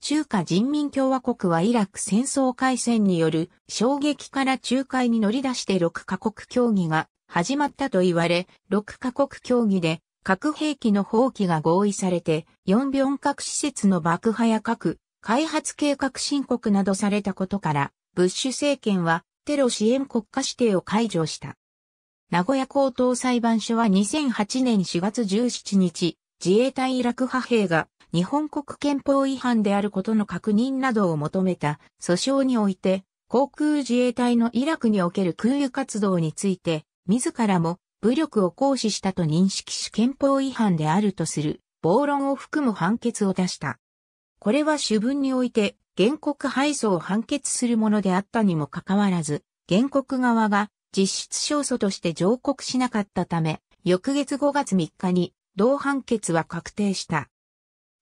中華人民共和国はイラク戦争開戦による衝撃から仲介に乗り出して6カ国協議が始まったと言われ、6カ国協議で核兵器の放棄が合意されて、4病核施設の爆破や核開発計画申告などされたことから、ブッシュ政権はテロ支援国家指定を解除した。名古屋高等裁判所は2008年4月17日、自衛隊イラク派兵が日本国憲法違反であることの確認などを求めた訴訟において、航空自衛隊のイラクにおける空輸活動について、自らも武力を行使したと認識し憲法違反であるとする、暴論を含む判決を出した。これは主文において、原告敗訴を判決するものであったにもかかわらず、原告側が実質勝訴として上告しなかったため、翌月5月3日に同判決は確定した。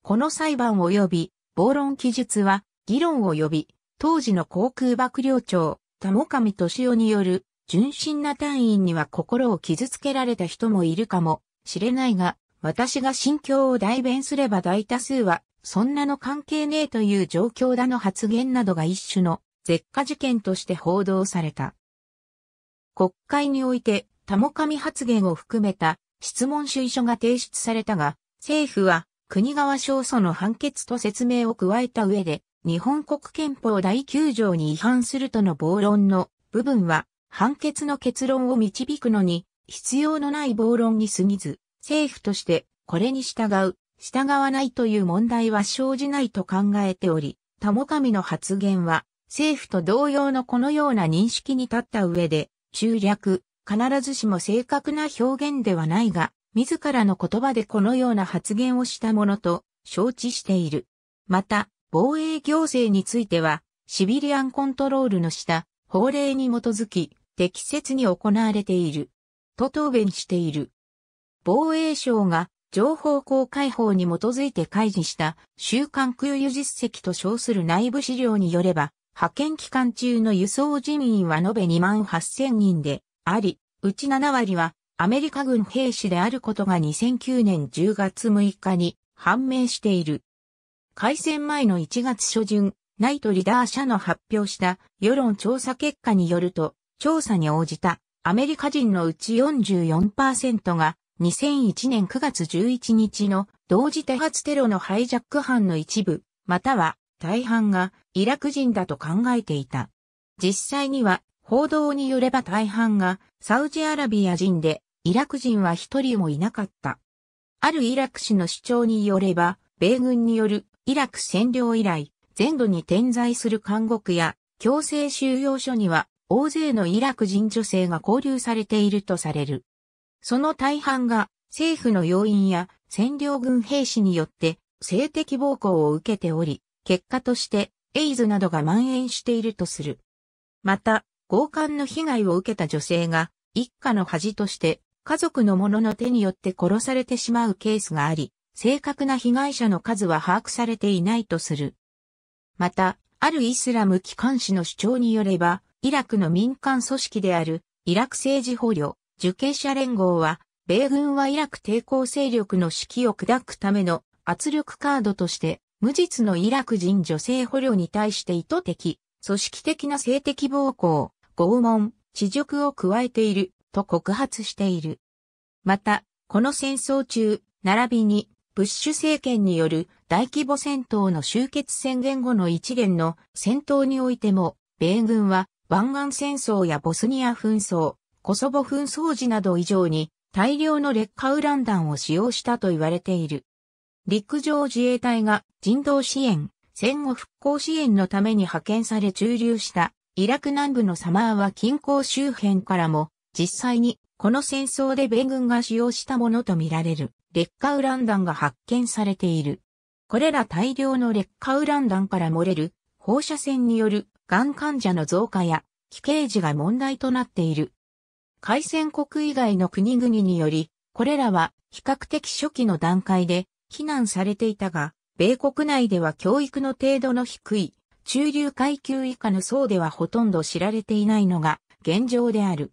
この裁判及び、暴論記述は、議論及び、当時の航空幕僚長、田も上敏夫による、純真な隊員には心を傷つけられた人もいるかもしれないが、私が心境を代弁すれば大多数は、そんなの関係ねえという状況だの発言などが一種の、絶火事件として報道された。国会において、田も上発言を含めた質問主意書が提出されたが、政府は国側勝訴の判決と説明を加えた上で、日本国憲法第9条に違反するとの暴論の部分は、判決の結論を導くのに、必要のない暴論に過ぎず、政府としてこれに従う、従わないという問題は生じないと考えており、田母神の発言は、政府と同様のこのような認識に立った上で、中略、必ずしも正確な表現ではないが、自らの言葉でこのような発言をしたものと承知している。また、防衛行政については、シビリアンコントロールの下、法令に基づき、適切に行われている。と答弁している。防衛省が情報公開法に基づいて開示した週刊空輸実績と称する内部資料によれば、派遣期間中の輸送人員は延べ2万8000人であり、うち7割はアメリカ軍兵士であることが2009年10月6日に判明している。開戦前の1月初旬、ナイトリーダー社の発表した世論調査結果によると、調査に応じたアメリカ人のうち44%が2001年9月11日の同時多発テロのハイジャック犯の一部、または大半がイラク人だと考えていた。実際には報道によれば大半がサウジアラビア人でイラク人は一人もいなかった。あるイラク氏の主張によれば、米軍によるイラク占領以来、全土に点在する監獄や強制収容所には大勢のイラク人女性が交流されているとされる。その大半が政府の要員や占領軍兵士によって性的暴行を受けており、結果としてエイズなどが蔓延しているとする。また、強姦の被害を受けた女性が一家の恥として家族の者の手によって殺されてしまうケースがあり、正確な被害者の数は把握されていないとする。また、あるイスラム機関紙の主張によれば、イラクの民間組織である、イラク政治捕虜、受刑者連合は、米軍はイラク抵抗勢力の指揮を砕くための圧力カードとして、無実のイラク人女性捕虜に対して意図的、組織的な性的暴行、拷問、恥辱を加えていると告発している。また、この戦争中、並びに、ブッシュ政権による大規模戦闘の終結宣言後の一連の戦闘においても、米軍は湾岸戦争やボスニア紛争、コソボ紛争時など以上に大量の劣化ウラン弾を使用したと言われている。陸上自衛隊が人道支援、戦後復興支援のために派遣され駐留したイラク南部のサマーワ近郊周辺からも実際にこの戦争で米軍が使用したものとみられる劣化ウラン弾が発見されている。これら大量の劣化ウラン弾から漏れる放射線によるがん患者の増加や危険児が問題となっている。海戦国以外の国々により、これらは比較的初期の段階で非難されていたが、米国内では教育の程度の低い中流階級以下の層ではほとんど知られていないのが現状である。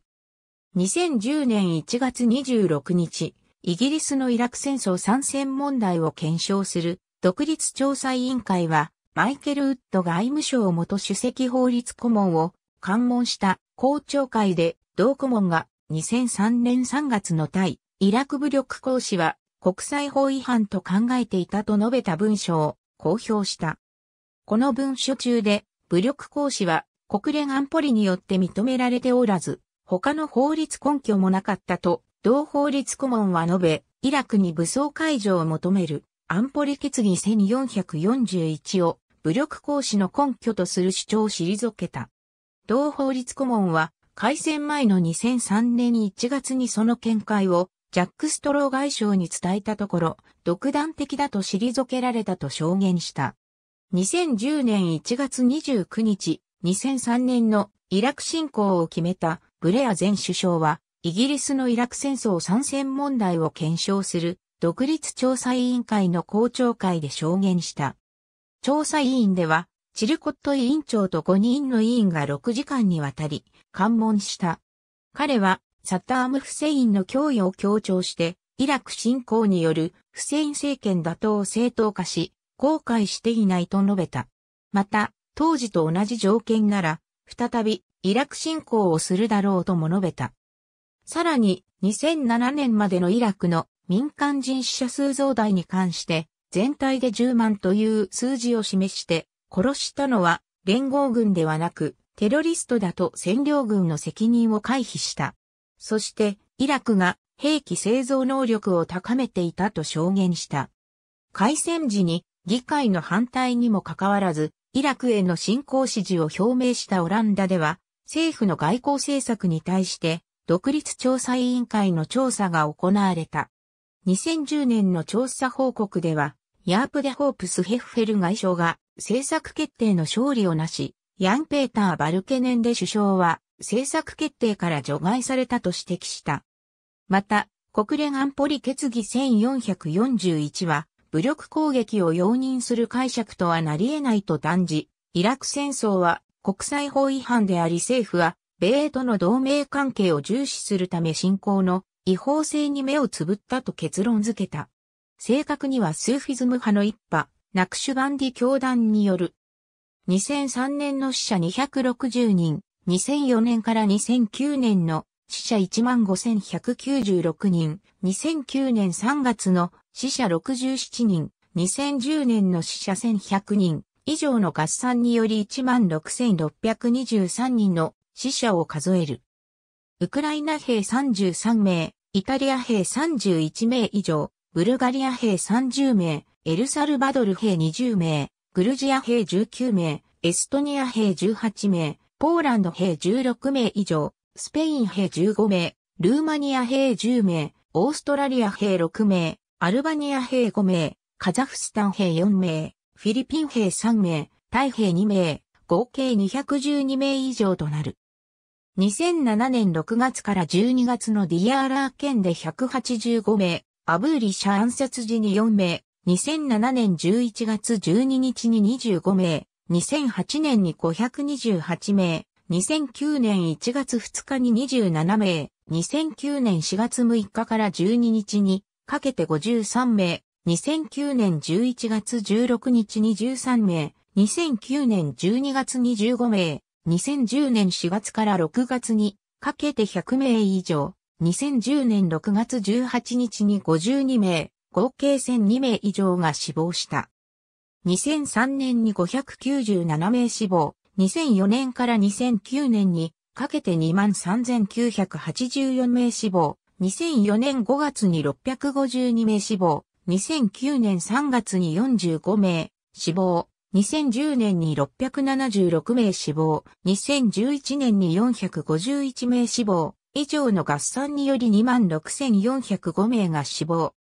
2010年1月26日、イギリスのイラク戦争参戦問題を検証する独立調査委員会は、マイケル・ウッド外務省元主席法律顧問を関門した公聴会で、同顧問が2003年3月の対イラク武力行使は国際法違反と考えていたと述べた文書を公表した。この文書中で武力行使は国連安保理によって認められておらず、他の法律根拠もなかったと、同法律顧問は述べ、イラクに武装解除を求める安保理決議1441を武力行使の根拠とする主張を退けた。同法律顧問は、開戦前の2003年1月にその見解をジャック・ストロー外相に伝えたところ、独断的だと退けられたと証言した。2010年1月29日、2003年のイラク侵攻を決めたブレア前首相は、イギリスのイラク戦争参戦問題を検証する独立調査委員会の公聴会で証言した。調査委員では、チルコット委員長と5人の委員が6時間にわたり、関門した。彼は、サッターム・フセインの供与を強調して、イラク侵攻によるフセイン政権打倒を正当化し、後悔していないと述べた。また、当時と同じ条件なら、再びイラク侵攻をするだろうとも述べた。さらに、2007年までのイラクの民間人死者数増大に関して、全体で10万という数字を示して、殺したのは連合軍ではなく、テロリストだと占領軍の責任を回避した。そして、イラクが兵器製造能力を高めていたと証言した。開戦時に議会の反対にもかかわらず、イラクへの侵攻支持を表明したオランダでは、政府の外交政策に対して独立調査委員会の調査が行われた。2010年の調査報告では、ヤープ・デ・ホープス・ヘッフェル外相が政策決定の勝利をなし、ヤン・ペーター・バルケネンで首相は政策決定から除外されたと指摘した。また、国連安保理決議1441は、武力攻撃を容認する解釈とはなり得ないと断じ、イラク戦争は国際法違反であり政府は、米英との同盟関係を重視するため侵攻の違法性に目をつぶったと結論付けた。正確にはスーフィズム派の一派、ナクシュバンディ教団による。2003年の死者260人、2004年から2009年の死者15,196人、2009年3月の死者67人、2010年の死者1100人、以上の合算により16,623人の死者を数える。ウクライナ兵33名、イタリア兵31名以上、ブルガリア兵30名、エルサルバドル兵20名、グルジア兵19名、エストニア兵18名、ポーランド兵16名以上、スペイン兵15名、ルーマニア兵10名、オーストラリア兵6名、アルバニア兵5名、カザフスタン兵4名、フィリピン兵3名、タイ兵2名、合計212名以上となる。2007年6月から12月のディアーラー県で185名、アブーリシ社暗殺時に4名、2007年11月12日に25名、2008年に528名、2009年1月2日に27名、2009年4月6日から12日にかけて53名、2009年11月16日に13名、2009年12月に15名、2010年4月から6月にかけて100名以上、2010年6月18日に52名、合計1002名以上が死亡した。2003年に597名死亡、2004年から2009年にかけて23,984名死亡、2004年5月に652名死亡、2009年3月に45名死亡、2010年に676名死亡、2011年に451名死亡、以上の合算により26,405名が死亡。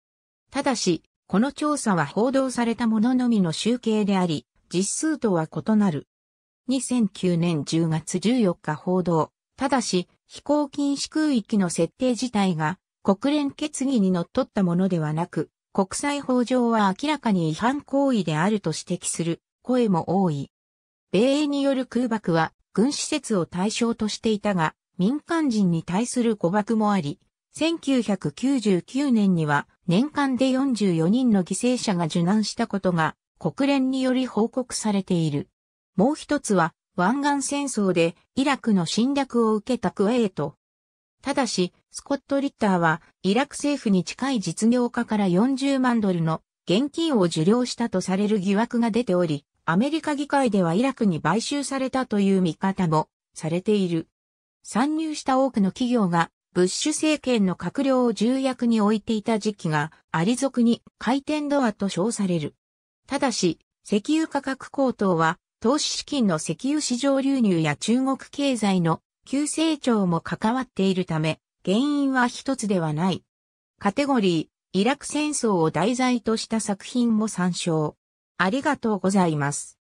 ただし、この調査は報道されたもののみの集計であり、実数とは異なる。2009年10月14日報道。ただし、飛行禁止空域の設定自体が国連決議にのっとったものではなく、国際法上は明らかに違反行為であると指摘する声も多い。米英による空爆は軍施設を対象としていたが、民間人に対する誤爆もあり、1999年には年間で44人の犠牲者が受難したことが国連により報告されている。もう一つは湾岸戦争でイラクの侵略を受けたクエェート、ただし、スコット・リッターは、イラク政府に近い実業家から40万ドルの現金を受領したとされる疑惑が出ており、アメリカ議会ではイラクに買収されたという見方もされている。参入した多くの企業がブッシュ政権の閣僚を重役に置いていた時期があり俗に回転ドアと称される。ただし、石油価格高騰は投資資金の石油市場流入や中国経済の急成長も関わっているため、原因は一つではない。カテゴリー、イラク戦争を題材とした作品も参照。ありがとうございます。